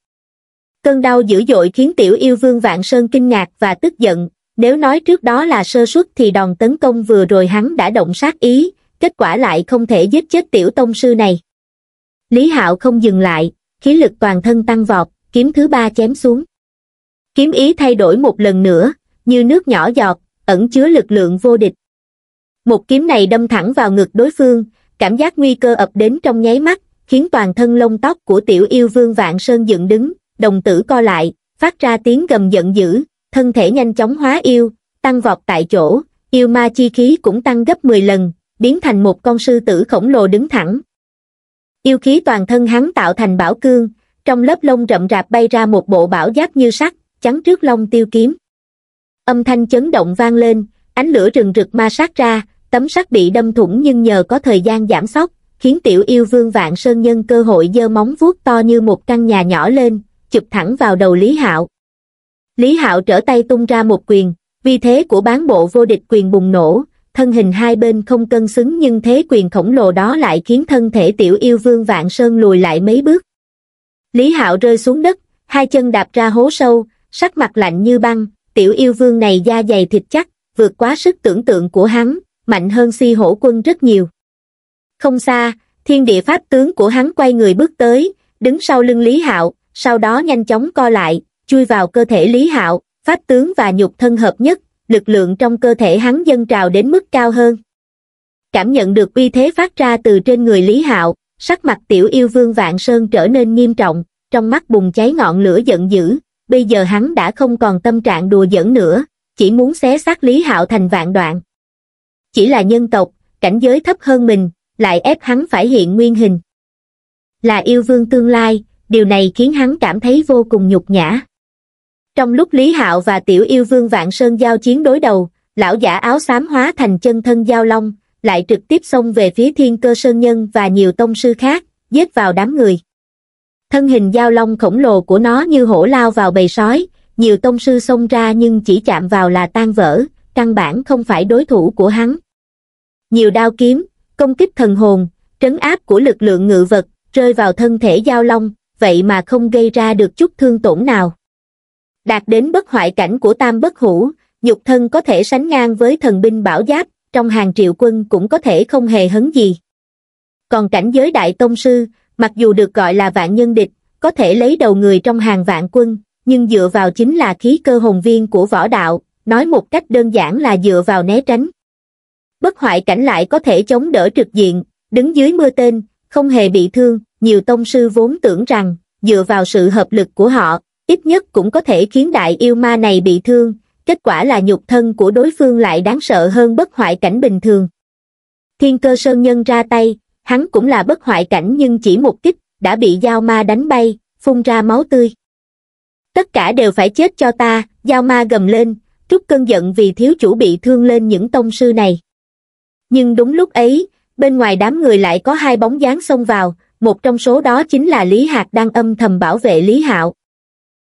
Cơn đau dữ dội khiến tiểu yêu vương Vạn Sơn kinh ngạc và tức giận, nếu nói trước đó là sơ suất thì đòn tấn công vừa rồi hắn đã động sát ý, kết quả lại không thể giết chết tiểu tông sư này. Lý Hạo không dừng lại, khí lực toàn thân tăng vọt, kiếm thứ ba chém xuống. Kiếm ý thay đổi một lần nữa, như nước nhỏ giọt, ẩn chứa lực lượng vô địch. Một kiếm này đâm thẳng vào ngực đối phương, cảm giác nguy cơ ập đến trong nháy mắt, khiến toàn thân lông tóc của tiểu yêu vương vạn sơn dựng đứng đồng tử co lại phát ra tiếng gầm giận dữ thân thể nhanh chóng hóa yêu tăng vọt tại chỗ yêu ma chi khí cũng tăng gấp 10 lần biến thành một con sư tử khổng lồ đứng thẳng yêu khí toàn thân hắn tạo thành bảo cương trong lớp lông rậm rạp bay ra một bộ bảo giáp như sắt chắn trước lông tiêu kiếm âm thanh chấn động vang lên ánh lửa rừng rực ma sát ra tấm sắt bị đâm thủng nhưng nhờ có thời gian giảm sóc khiến tiểu yêu vương vạn sơn nhân cơ hội giơ móng vuốt to như một căn nhà nhỏ lên, chụp thẳng vào đầu Lý Hạo. Lý Hạo trở tay tung ra một quyền, vì thế của bán bộ vô địch quyền bùng nổ, thân hình hai bên không cân xứng nhưng thế quyền khổng lồ đó lại khiến thân thể tiểu yêu vương vạn sơn lùi lại mấy bước. Lý Hạo rơi xuống đất, hai chân đạp ra hố sâu, sắc mặt lạnh như băng, tiểu yêu vương này da dày thịt chắc, vượt quá sức tưởng tượng của hắn, mạnh hơn si hổ quân rất nhiều không xa thiên địa pháp tướng của hắn quay người bước tới đứng sau lưng lý hạo sau đó nhanh chóng co lại chui vào cơ thể lý hạo pháp tướng và nhục thân hợp nhất lực lượng trong cơ thể hắn dâng trào đến mức cao hơn cảm nhận được uy thế phát ra từ trên người lý hạo sắc mặt tiểu yêu vương vạn sơn trở nên nghiêm trọng trong mắt bùng cháy ngọn lửa giận dữ bây giờ hắn đã không còn tâm trạng đùa giỡn nữa chỉ muốn xé xác lý hạo thành vạn đoạn chỉ là nhân tộc cảnh giới thấp hơn mình lại ép hắn phải hiện nguyên hình. Là yêu vương tương lai, điều này khiến hắn cảm thấy vô cùng nhục nhã. Trong lúc Lý Hạo và tiểu yêu vương Vạn Sơn giao chiến đối đầu, lão giả áo xám hóa thành chân thân giao long, lại trực tiếp xông về phía thiên cơ sơn nhân và nhiều tông sư khác, giết vào đám người. Thân hình giao long khổng lồ của nó như hổ lao vào bầy sói, nhiều tông sư xông ra nhưng chỉ chạm vào là tan vỡ, căn bản không phải đối thủ của hắn. Nhiều đao kiếm, công kích thần hồn, trấn áp của lực lượng ngự vật, rơi vào thân thể giao long, vậy mà không gây ra được chút thương tổn nào. Đạt đến bất hoại cảnh của tam bất hủ, nhục thân có thể sánh ngang với thần binh bảo giáp, trong hàng triệu quân cũng có thể không hề hấn gì. Còn cảnh giới đại tông sư, mặc dù được gọi là vạn nhân địch, có thể lấy đầu người trong hàng vạn quân, nhưng dựa vào chính là khí cơ hồn viên của võ đạo, nói một cách đơn giản là dựa vào né tránh bất hoại cảnh lại có thể chống đỡ trực diện, đứng dưới mưa tên, không hề bị thương, nhiều tông sư vốn tưởng rằng, dựa vào sự hợp lực của họ, ít nhất cũng có thể khiến đại yêu ma này bị thương, kết quả là nhục thân của đối phương lại đáng sợ hơn bất hoại cảnh bình thường. Thiên cơ sơn nhân ra tay, hắn cũng là bất hoại cảnh nhưng chỉ một kích, đã bị giao ma đánh bay, phun ra máu tươi. Tất cả đều phải chết cho ta, giao ma gầm lên, trúc cơn giận vì thiếu chủ bị thương lên những tông sư này nhưng đúng lúc ấy bên ngoài đám người lại có hai bóng dáng xông vào một trong số đó chính là lý hạc đang âm thầm bảo vệ lý hạo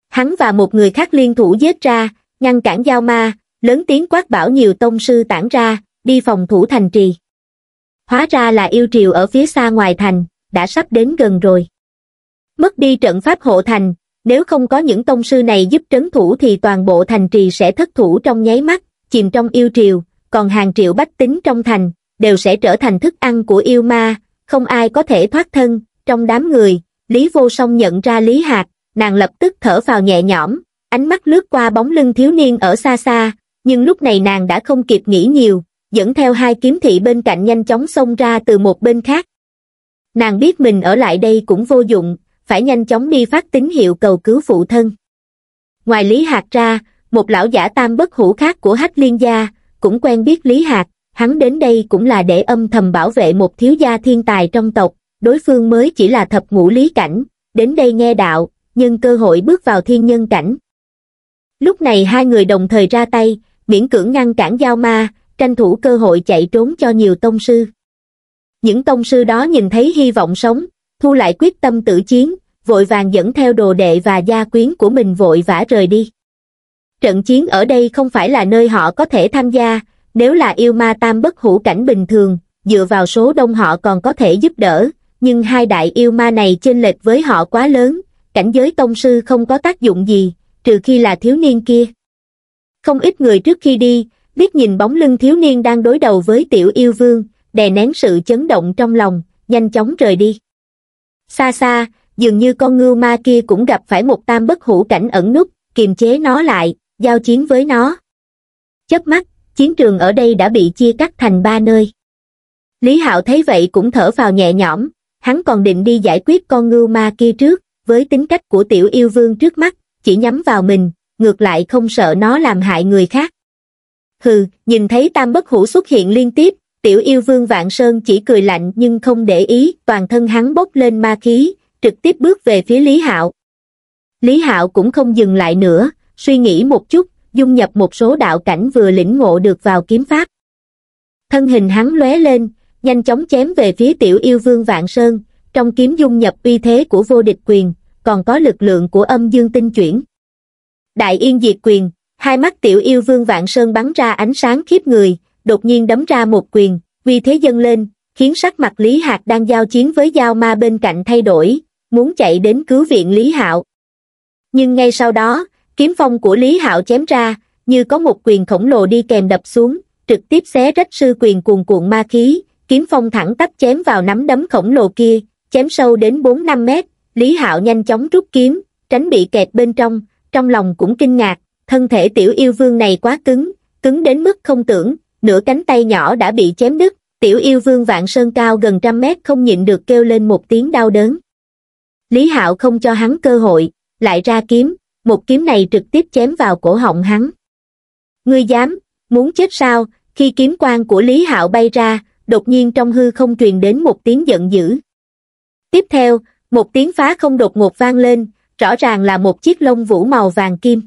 hắn và một người khác liên thủ giết ra ngăn cản giao ma lớn tiếng quát bảo nhiều tông sư tản ra đi phòng thủ thành trì hóa ra là yêu triều ở phía xa ngoài thành đã sắp đến gần rồi mất đi trận pháp hộ thành nếu không có những tông sư này giúp trấn thủ thì toàn bộ thành trì sẽ thất thủ trong nháy mắt chìm trong yêu triều còn hàng triệu bách tính trong thành, đều sẽ trở thành thức ăn của yêu ma, không ai có thể thoát thân, trong đám người, Lý Vô Song nhận ra Lý hạt nàng lập tức thở vào nhẹ nhõm, ánh mắt lướt qua bóng lưng thiếu niên ở xa xa, nhưng lúc này nàng đã không kịp nghĩ nhiều, dẫn theo hai kiếm thị bên cạnh nhanh chóng xông ra từ một bên khác. Nàng biết mình ở lại đây cũng vô dụng, phải nhanh chóng đi phát tín hiệu cầu cứu phụ thân. Ngoài Lý hạt ra, một lão giả tam bất hủ khác của Hách Liên Gia, cũng quen biết Lý Hạc, hắn đến đây cũng là để âm thầm bảo vệ một thiếu gia thiên tài trong tộc, đối phương mới chỉ là thập ngũ lý cảnh, đến đây nghe đạo, nhưng cơ hội bước vào thiên nhân cảnh. Lúc này hai người đồng thời ra tay, miễn cưỡng ngăn cản giao ma, tranh thủ cơ hội chạy trốn cho nhiều tông sư. Những tông sư đó nhìn thấy hy vọng sống, thu lại quyết tâm tử chiến, vội vàng dẫn theo đồ đệ và gia quyến của mình vội vã rời đi trận chiến ở đây không phải là nơi họ có thể tham gia, nếu là yêu ma tam bất hữu cảnh bình thường, dựa vào số đông họ còn có thể giúp đỡ, nhưng hai đại yêu ma này chênh lệch với họ quá lớn, cảnh giới tông sư không có tác dụng gì, trừ khi là thiếu niên kia. Không ít người trước khi đi, biết nhìn bóng lưng thiếu niên đang đối đầu với tiểu yêu vương, đè nén sự chấn động trong lòng, nhanh chóng rời đi. Xa xa, dường như con ngưu ma kia cũng gặp phải một tam bất hữu cảnh ẩn nút, kiềm chế nó lại, giao chiến với nó chớp mắt chiến trường ở đây đã bị chia cắt thành ba nơi lý hạo thấy vậy cũng thở vào nhẹ nhõm hắn còn định đi giải quyết con ngưu ma kia trước với tính cách của tiểu yêu vương trước mắt chỉ nhắm vào mình ngược lại không sợ nó làm hại người khác hừ nhìn thấy tam bất hủ xuất hiện liên tiếp tiểu yêu vương vạn sơn chỉ cười lạnh nhưng không để ý toàn thân hắn bốc lên ma khí trực tiếp bước về phía lý hạo lý hạo cũng không dừng lại nữa suy nghĩ một chút, dung nhập một số đạo cảnh vừa lĩnh ngộ được vào kiếm pháp. Thân hình hắn lóe lên, nhanh chóng chém về phía tiểu yêu vương Vạn Sơn, trong kiếm dung nhập uy thế của vô địch quyền, còn có lực lượng của âm dương tinh chuyển. Đại yên diệt quyền, hai mắt tiểu yêu vương Vạn Sơn bắn ra ánh sáng khiếp người, đột nhiên đấm ra một quyền, uy thế dâng lên, khiến sắc mặt Lý Hạc đang giao chiến với giao ma bên cạnh thay đổi, muốn chạy đến cứu viện Lý Hạo. Nhưng ngay sau đó, Kiếm phong của Lý Hạo chém ra, như có một quyền khổng lồ đi kèm đập xuống, trực tiếp xé rách sư quyền cuồn cuộn ma khí, kiếm phong thẳng tắp chém vào nắm đấm khổng lồ kia, chém sâu đến 4-5 mét, Lý Hạo nhanh chóng rút kiếm, tránh bị kẹt bên trong, trong lòng cũng kinh ngạc, thân thể tiểu yêu vương này quá cứng, cứng đến mức không tưởng, nửa cánh tay nhỏ đã bị chém đứt, tiểu yêu vương vạn sơn cao gần trăm mét không nhịn được kêu lên một tiếng đau đớn. Lý Hạo không cho hắn cơ hội, lại ra kiếm, một kiếm này trực tiếp chém vào cổ họng hắn ngươi dám muốn chết sao khi kiếm quang của lý hạo bay ra đột nhiên trong hư không truyền đến một tiếng giận dữ tiếp theo một tiếng phá không đột ngột vang lên rõ ràng là một chiếc lông vũ màu vàng kim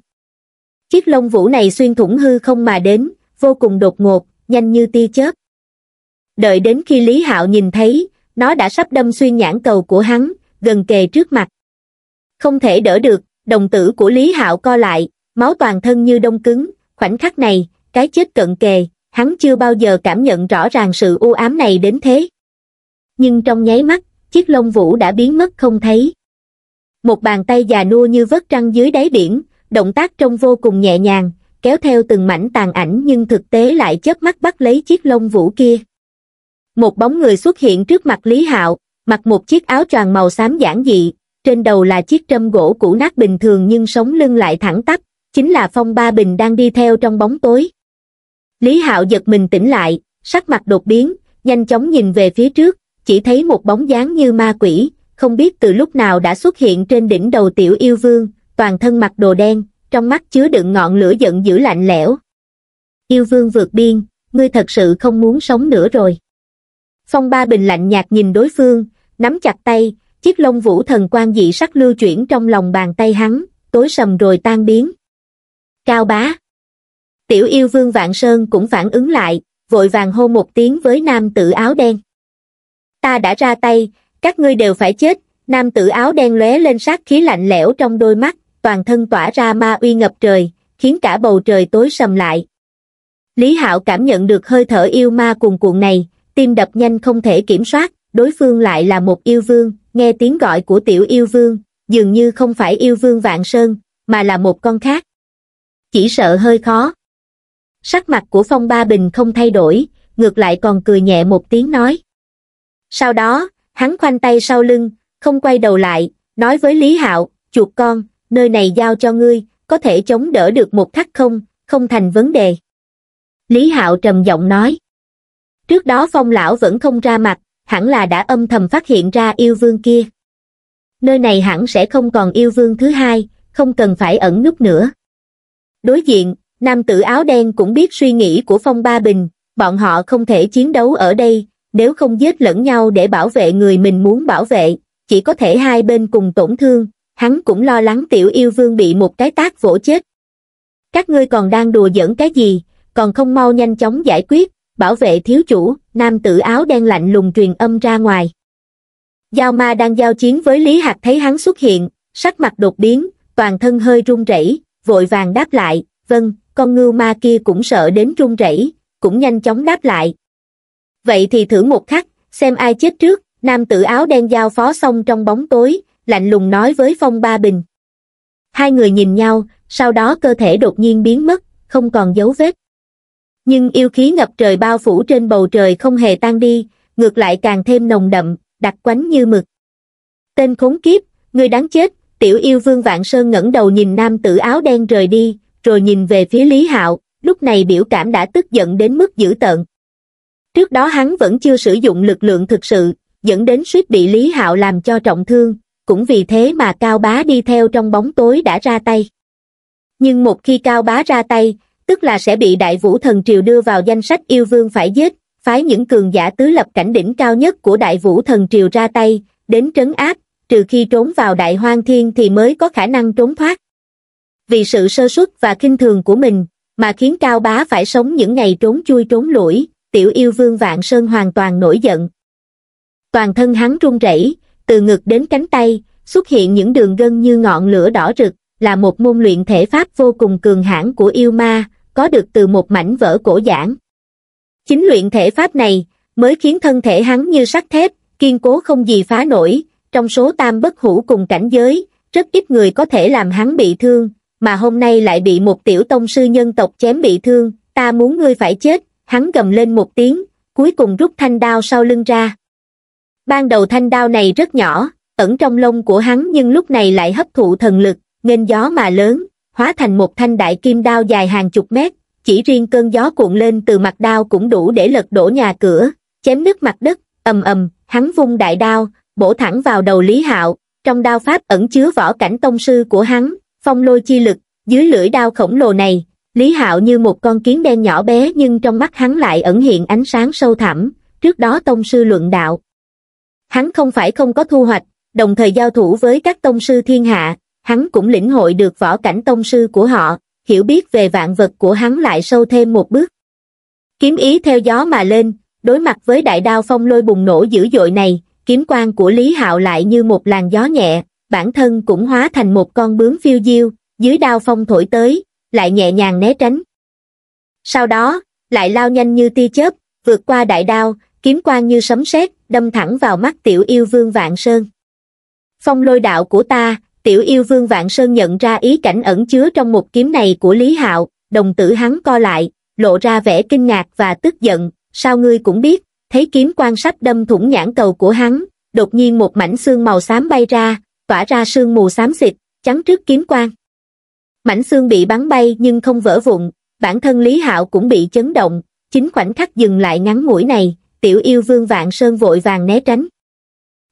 chiếc lông vũ này xuyên thủng hư không mà đến vô cùng đột ngột nhanh như tia chớp đợi đến khi lý hạo nhìn thấy nó đã sắp đâm xuyên nhãn cầu của hắn gần kề trước mặt không thể đỡ được đồng tử của Lý Hạo co lại, máu toàn thân như đông cứng, khoảnh khắc này, cái chết cận kề, hắn chưa bao giờ cảm nhận rõ ràng sự u ám này đến thế. Nhưng trong nháy mắt, chiếc lông vũ đã biến mất không thấy. Một bàn tay già nua như vớt trăng dưới đáy biển, động tác trông vô cùng nhẹ nhàng, kéo theo từng mảnh tàn ảnh nhưng thực tế lại chớp mắt bắt lấy chiếc lông vũ kia. Một bóng người xuất hiện trước mặt Lý Hạo, mặc một chiếc áo choàng màu xám giản dị, trên đầu là chiếc trâm gỗ cũ nát bình thường nhưng sống lưng lại thẳng tắp, chính là Phong Ba Bình đang đi theo trong bóng tối. Lý Hạo giật mình tỉnh lại, sắc mặt đột biến, nhanh chóng nhìn về phía trước, chỉ thấy một bóng dáng như ma quỷ, không biết từ lúc nào đã xuất hiện trên đỉnh đầu tiểu yêu vương, toàn thân mặc đồ đen, trong mắt chứa đựng ngọn lửa giận dữ lạnh lẽo. Yêu vương vượt biên, ngươi thật sự không muốn sống nữa rồi. Phong Ba Bình lạnh nhạt nhìn đối phương, nắm chặt tay, chiếc lông vũ thần quan dị sắc lưu chuyển trong lòng bàn tay hắn, tối sầm rồi tan biến. Cao bá. Tiểu yêu vương Vạn Sơn cũng phản ứng lại, vội vàng hô một tiếng với nam tử áo đen. Ta đã ra tay, các ngươi đều phải chết, nam tử áo đen lóe lên sát khí lạnh lẽo trong đôi mắt, toàn thân tỏa ra ma uy ngập trời, khiến cả bầu trời tối sầm lại. Lý Hạo cảm nhận được hơi thở yêu ma cuồn cuộn này, tim đập nhanh không thể kiểm soát, đối phương lại là một yêu vương, nghe tiếng gọi của tiểu yêu vương, dường như không phải yêu vương Vạn Sơn, mà là một con khác. Chỉ sợ hơi khó. Sắc mặt của Phong Ba Bình không thay đổi, ngược lại còn cười nhẹ một tiếng nói. Sau đó, hắn khoanh tay sau lưng, không quay đầu lại, nói với Lý Hạo, chuột con, nơi này giao cho ngươi, có thể chống đỡ được một khắc không, không thành vấn đề. Lý Hạo trầm giọng nói. Trước đó Phong Lão vẫn không ra mặt, hẳn là đã âm thầm phát hiện ra yêu vương kia. Nơi này hẳn sẽ không còn yêu vương thứ hai, không cần phải ẩn núp nữa. Đối diện, nam tử áo đen cũng biết suy nghĩ của Phong Ba Bình, bọn họ không thể chiến đấu ở đây, nếu không giết lẫn nhau để bảo vệ người mình muốn bảo vệ, chỉ có thể hai bên cùng tổn thương, hắn cũng lo lắng tiểu yêu vương bị một cái tác vỗ chết. Các ngươi còn đang đùa giỡn cái gì, còn không mau nhanh chóng giải quyết, bảo vệ thiếu chủ nam tử áo đen lạnh lùng truyền âm ra ngoài giao ma đang giao chiến với lý hạc thấy hắn xuất hiện sắc mặt đột biến toàn thân hơi run rẩy vội vàng đáp lại vâng con ngưu ma kia cũng sợ đến run rẩy cũng nhanh chóng đáp lại vậy thì thử một khắc xem ai chết trước nam tử áo đen giao phó xong trong bóng tối lạnh lùng nói với phong ba bình hai người nhìn nhau sau đó cơ thể đột nhiên biến mất không còn dấu vết nhưng yêu khí ngập trời bao phủ trên bầu trời không hề tan đi ngược lại càng thêm nồng đậm đặc quánh như mực tên khốn kiếp người đáng chết tiểu yêu vương vạn sơn ngẩng đầu nhìn nam tử áo đen rời đi rồi nhìn về phía lý hạo lúc này biểu cảm đã tức giận đến mức dữ tợn trước đó hắn vẫn chưa sử dụng lực lượng thực sự dẫn đến suýt bị lý hạo làm cho trọng thương cũng vì thế mà cao bá đi theo trong bóng tối đã ra tay nhưng một khi cao bá ra tay tức là sẽ bị đại vũ thần triều đưa vào danh sách yêu vương phải giết phái những cường giả tứ lập cảnh đỉnh cao nhất của đại vũ thần triều ra tay đến trấn áp trừ khi trốn vào đại hoang thiên thì mới có khả năng trốn thoát vì sự sơ suất và kinh thường của mình mà khiến cao bá phải sống những ngày trốn chui trốn lủi tiểu yêu vương vạn sơn hoàn toàn nổi giận toàn thân hắn run rẩy từ ngực đến cánh tay xuất hiện những đường gân như ngọn lửa đỏ rực là một môn luyện thể pháp vô cùng cường hãn của yêu ma, có được từ một mảnh vỡ cổ giản Chính luyện thể pháp này mới khiến thân thể hắn như sắt thép, kiên cố không gì phá nổi, trong số tam bất hủ cùng cảnh giới, rất ít người có thể làm hắn bị thương, mà hôm nay lại bị một tiểu tông sư nhân tộc chém bị thương, ta muốn ngươi phải chết, hắn gầm lên một tiếng, cuối cùng rút thanh đao sau lưng ra. Ban đầu thanh đao này rất nhỏ, ẩn trong lông của hắn nhưng lúc này lại hấp thụ thần lực, nghênh gió mà lớn hóa thành một thanh đại kim đao dài hàng chục mét chỉ riêng cơn gió cuộn lên từ mặt đao cũng đủ để lật đổ nhà cửa chém nứt mặt đất ầm ầm hắn vung đại đao bổ thẳng vào đầu lý hạo trong đao pháp ẩn chứa võ cảnh tông sư của hắn phong lôi chi lực dưới lưỡi đao khổng lồ này lý hạo như một con kiến đen nhỏ bé nhưng trong mắt hắn lại ẩn hiện ánh sáng sâu thẳm trước đó tông sư luận đạo hắn không phải không có thu hoạch đồng thời giao thủ với các tông sư thiên hạ hắn cũng lĩnh hội được võ cảnh tông sư của họ, hiểu biết về vạn vật của hắn lại sâu thêm một bước. Kiếm ý theo gió mà lên, đối mặt với đại đao phong lôi bùng nổ dữ dội này, kiếm quan của Lý Hạo lại như một làn gió nhẹ, bản thân cũng hóa thành một con bướm phiêu diêu, dưới đao phong thổi tới, lại nhẹ nhàng né tránh. Sau đó, lại lao nhanh như tia chớp, vượt qua đại đao, kiếm quan như sấm sét, đâm thẳng vào mắt tiểu yêu vương Vạn Sơn. Phong lôi đạo của ta, tiểu yêu vương vạn sơn nhận ra ý cảnh ẩn chứa trong một kiếm này của Lý Hạo, đồng tử hắn co lại, lộ ra vẻ kinh ngạc và tức giận, sao ngươi cũng biết, thấy kiếm quan sắp đâm thủng nhãn cầu của hắn, đột nhiên một mảnh xương màu xám bay ra, tỏa ra sương mù xám xịt, chắn trước kiếm quan. Mảnh xương bị bắn bay nhưng không vỡ vụn, bản thân Lý Hạo cũng bị chấn động, chính khoảnh khắc dừng lại ngắn mũi này, tiểu yêu vương vạn sơn vội vàng né tránh.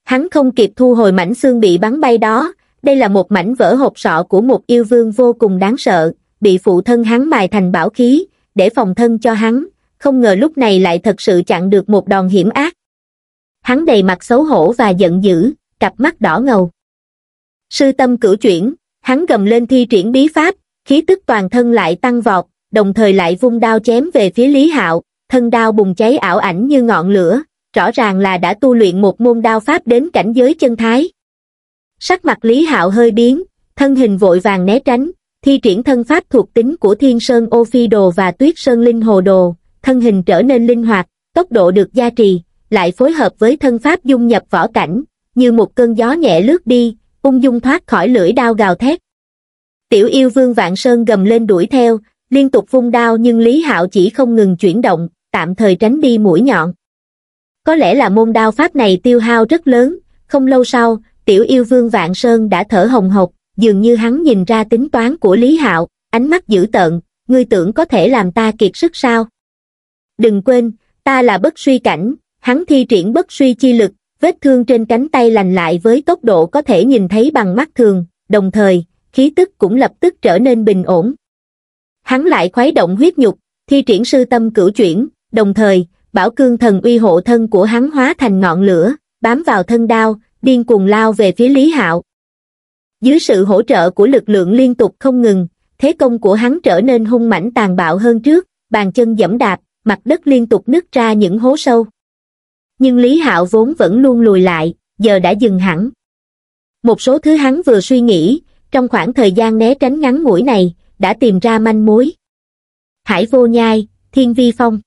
Hắn không kịp thu hồi mảnh xương bị bắn bay đó, đây là một mảnh vỡ hộp sọ của một yêu vương vô cùng đáng sợ, bị phụ thân hắn mài thành bảo khí, để phòng thân cho hắn, không ngờ lúc này lại thật sự chặn được một đòn hiểm ác. Hắn đầy mặt xấu hổ và giận dữ, cặp mắt đỏ ngầu. Sư tâm cửu chuyển, hắn gầm lên thi triển bí pháp, khí tức toàn thân lại tăng vọt, đồng thời lại vung đao chém về phía Lý Hạo, thân đao bùng cháy ảo ảnh như ngọn lửa, rõ ràng là đã tu luyện một môn đao pháp đến cảnh giới chân thái. Sắc mặt Lý Hạo hơi biến, thân hình vội vàng né tránh, thi triển thân pháp thuộc tính của Thiên Sơn Ô Phi Đồ và Tuyết Sơn Linh Hồ Đồ, thân hình trở nên linh hoạt, tốc độ được gia trì, lại phối hợp với thân pháp dung nhập võ cảnh, như một cơn gió nhẹ lướt đi, ung dung thoát khỏi lưỡi đao gào thét. Tiểu yêu vương Vạn Sơn gầm lên đuổi theo, liên tục phun đao nhưng Lý Hạo chỉ không ngừng chuyển động, tạm thời tránh đi mũi nhọn. Có lẽ là môn đao pháp này tiêu hao rất lớn, không lâu sau, tiểu yêu vương Vạn Sơn đã thở hồng hộc, dường như hắn nhìn ra tính toán của Lý Hạo, ánh mắt dữ tợn, ngươi tưởng có thể làm ta kiệt sức sao? Đừng quên, ta là bất suy cảnh, hắn thi triển bất suy chi lực, vết thương trên cánh tay lành lại với tốc độ có thể nhìn thấy bằng mắt thường, đồng thời, khí tức cũng lập tức trở nên bình ổn. Hắn lại khuấy động huyết nhục, thi triển sư tâm cửu chuyển, đồng thời, bảo cương thần uy hộ thân của hắn hóa thành ngọn lửa, bám vào thân đao, điên cuồng lao về phía Lý Hạo. Dưới sự hỗ trợ của lực lượng liên tục không ngừng, thế công của hắn trở nên hung mãnh tàn bạo hơn trước, bàn chân dẫm đạp, mặt đất liên tục nứt ra những hố sâu. Nhưng Lý Hạo vốn vẫn luôn lùi lại, giờ đã dừng hẳn. Một số thứ hắn vừa suy nghĩ, trong khoảng thời gian né tránh ngắn ngủi này, đã tìm ra manh mối. Hải vô nhai, thiên vi phong.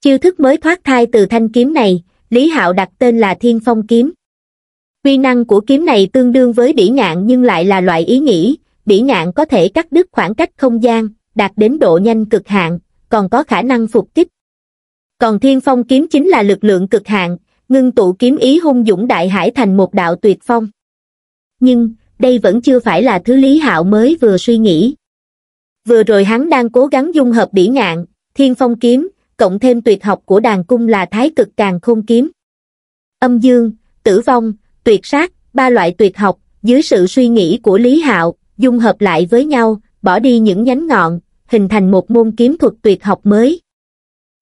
Chiêu thức mới thoát thai từ thanh kiếm này, Lý Hạo đặt tên là thiên phong kiếm. Quy năng của kiếm này tương đương với bỉ ngạn nhưng lại là loại ý nghĩ, bỉ ngạn có thể cắt đứt khoảng cách không gian, đạt đến độ nhanh cực hạn, còn có khả năng phục kích. Còn thiên phong kiếm chính là lực lượng cực hạn, ngưng tụ kiếm ý hung dũng đại hải thành một đạo tuyệt phong. Nhưng, đây vẫn chưa phải là thứ Lý Hạo mới vừa suy nghĩ. Vừa rồi hắn đang cố gắng dung hợp bỉ ngạn, thiên phong kiếm, cộng thêm tuyệt học của đàn cung là thái cực càng khôn kiếm. Âm dương, tử vong, tuyệt sát, ba loại tuyệt học, dưới sự suy nghĩ của Lý Hạo, dung hợp lại với nhau, bỏ đi những nhánh ngọn, hình thành một môn kiếm thuật tuyệt học mới.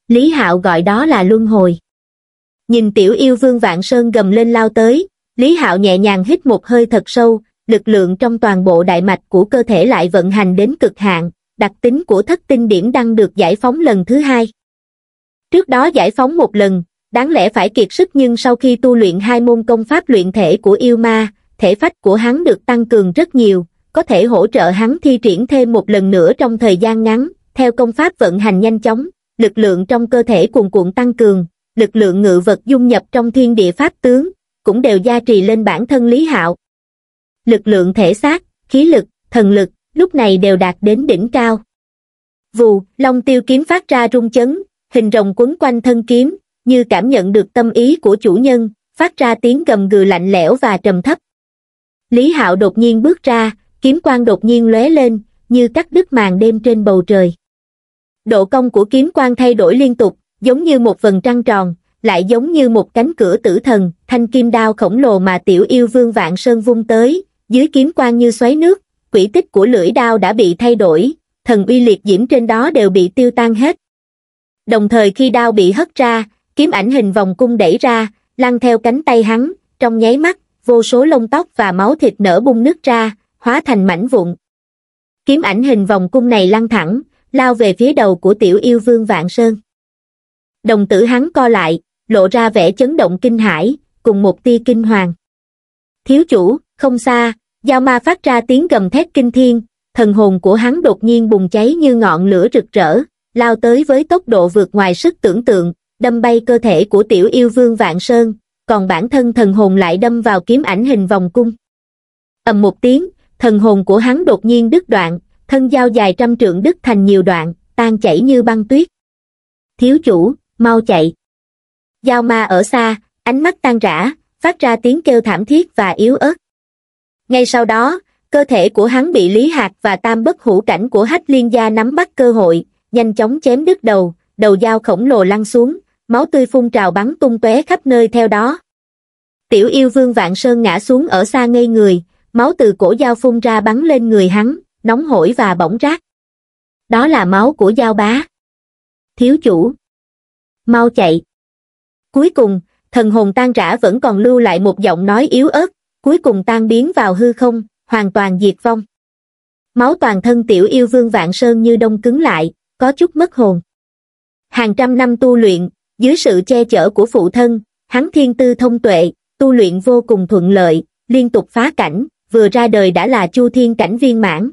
Lý Hạo gọi đó là luân hồi. Nhìn tiểu yêu vương Vạn Sơn gầm lên lao tới, Lý Hạo nhẹ nhàng hít một hơi thật sâu, lực lượng trong toàn bộ đại mạch của cơ thể lại vận hành đến cực hạn, đặc tính của thất tinh điểm đang được giải phóng lần thứ hai. Trước đó giải phóng một lần, đáng lẽ phải kiệt sức nhưng sau khi tu luyện hai môn công pháp luyện thể của yêu ma, thể phách của hắn được tăng cường rất nhiều, có thể hỗ trợ hắn thi triển thêm một lần nữa trong thời gian ngắn, theo công pháp vận hành nhanh chóng, lực lượng trong cơ thể cuồn cuộn tăng cường, lực lượng ngự vật dung nhập trong thiên địa pháp tướng, cũng đều gia trì lên bản thân Lý Hạo. Lực lượng thể xác, khí lực, thần lực, lúc này đều đạt đến đỉnh cao. Vù, Long Tiêu kiếm phát ra rung chấn, hình rồng quấn quanh thân kiếm, như cảm nhận được tâm ý của chủ nhân phát ra tiếng gầm gừ lạnh lẽo và trầm thấp lý hạo đột nhiên bước ra kiếm quang đột nhiên lóe lên như cắt đứt màn đêm trên bầu trời độ cong của kiếm quang thay đổi liên tục giống như một vần trăng tròn lại giống như một cánh cửa tử thần thanh kim đao khổng lồ mà tiểu yêu vương vạn sơn vung tới dưới kiếm quang như xoáy nước quỷ tích của lưỡi đao đã bị thay đổi thần uy liệt diễm trên đó đều bị tiêu tan hết đồng thời khi đao bị hất ra kiếm ảnh hình vòng cung đẩy ra, lăn theo cánh tay hắn, trong nháy mắt, vô số lông tóc và máu thịt nở bung nước ra, hóa thành mảnh vụn. Kiếm ảnh hình vòng cung này lăn thẳng, lao về phía đầu của tiểu yêu vương Vạn Sơn. Đồng tử hắn co lại, lộ ra vẻ chấn động kinh hãi, cùng một tia kinh hoàng. Thiếu chủ, không xa, Giao ma phát ra tiếng gầm thét kinh thiên, thần hồn của hắn đột nhiên bùng cháy như ngọn lửa rực rỡ, lao tới với tốc độ vượt ngoài sức tưởng tượng, đâm bay cơ thể của tiểu yêu vương Vạn Sơn, còn bản thân thần hồn lại đâm vào kiếm ảnh hình vòng cung. ầm một tiếng, thần hồn của hắn đột nhiên đứt đoạn, thân dao dài trăm trượng đứt thành nhiều đoạn, tan chảy như băng tuyết. Thiếu chủ, mau chạy. Giao ma ở xa, ánh mắt tan rã, phát ra tiếng kêu thảm thiết và yếu ớt. Ngay sau đó, cơ thể của hắn bị Lý hạt và tam bất hữu cảnh của hách liên gia nắm bắt cơ hội, nhanh chóng chém đứt đầu, đầu dao khổng lồ lăn xuống, máu tươi phun trào bắn tung tóe khắp nơi theo đó. Tiểu yêu vương vạn sơn ngã xuống ở xa ngây người, máu từ cổ dao phun ra bắn lên người hắn, nóng hổi và bỗng rác. Đó là máu của dao bá. Thiếu chủ. Mau chạy. Cuối cùng, thần hồn tan rã vẫn còn lưu lại một giọng nói yếu ớt, cuối cùng tan biến vào hư không, hoàn toàn diệt vong. Máu toàn thân tiểu yêu vương vạn sơn như đông cứng lại, có chút mất hồn. Hàng trăm năm tu luyện, dưới sự che chở của phụ thân, hắn thiên tư thông tuệ, tu luyện vô cùng thuận lợi, liên tục phá cảnh, vừa ra đời đã là chu thiên cảnh viên mãn.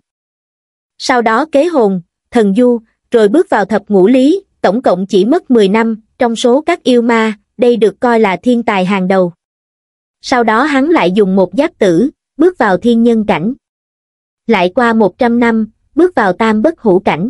Sau đó kế hồn, thần du, rồi bước vào thập ngũ lý, tổng cộng chỉ mất 10 năm, trong số các yêu ma, đây được coi là thiên tài hàng đầu. Sau đó hắn lại dùng một giáp tử, bước vào thiên nhân cảnh. Lại qua 100 năm, bước vào tam bất hữu cảnh.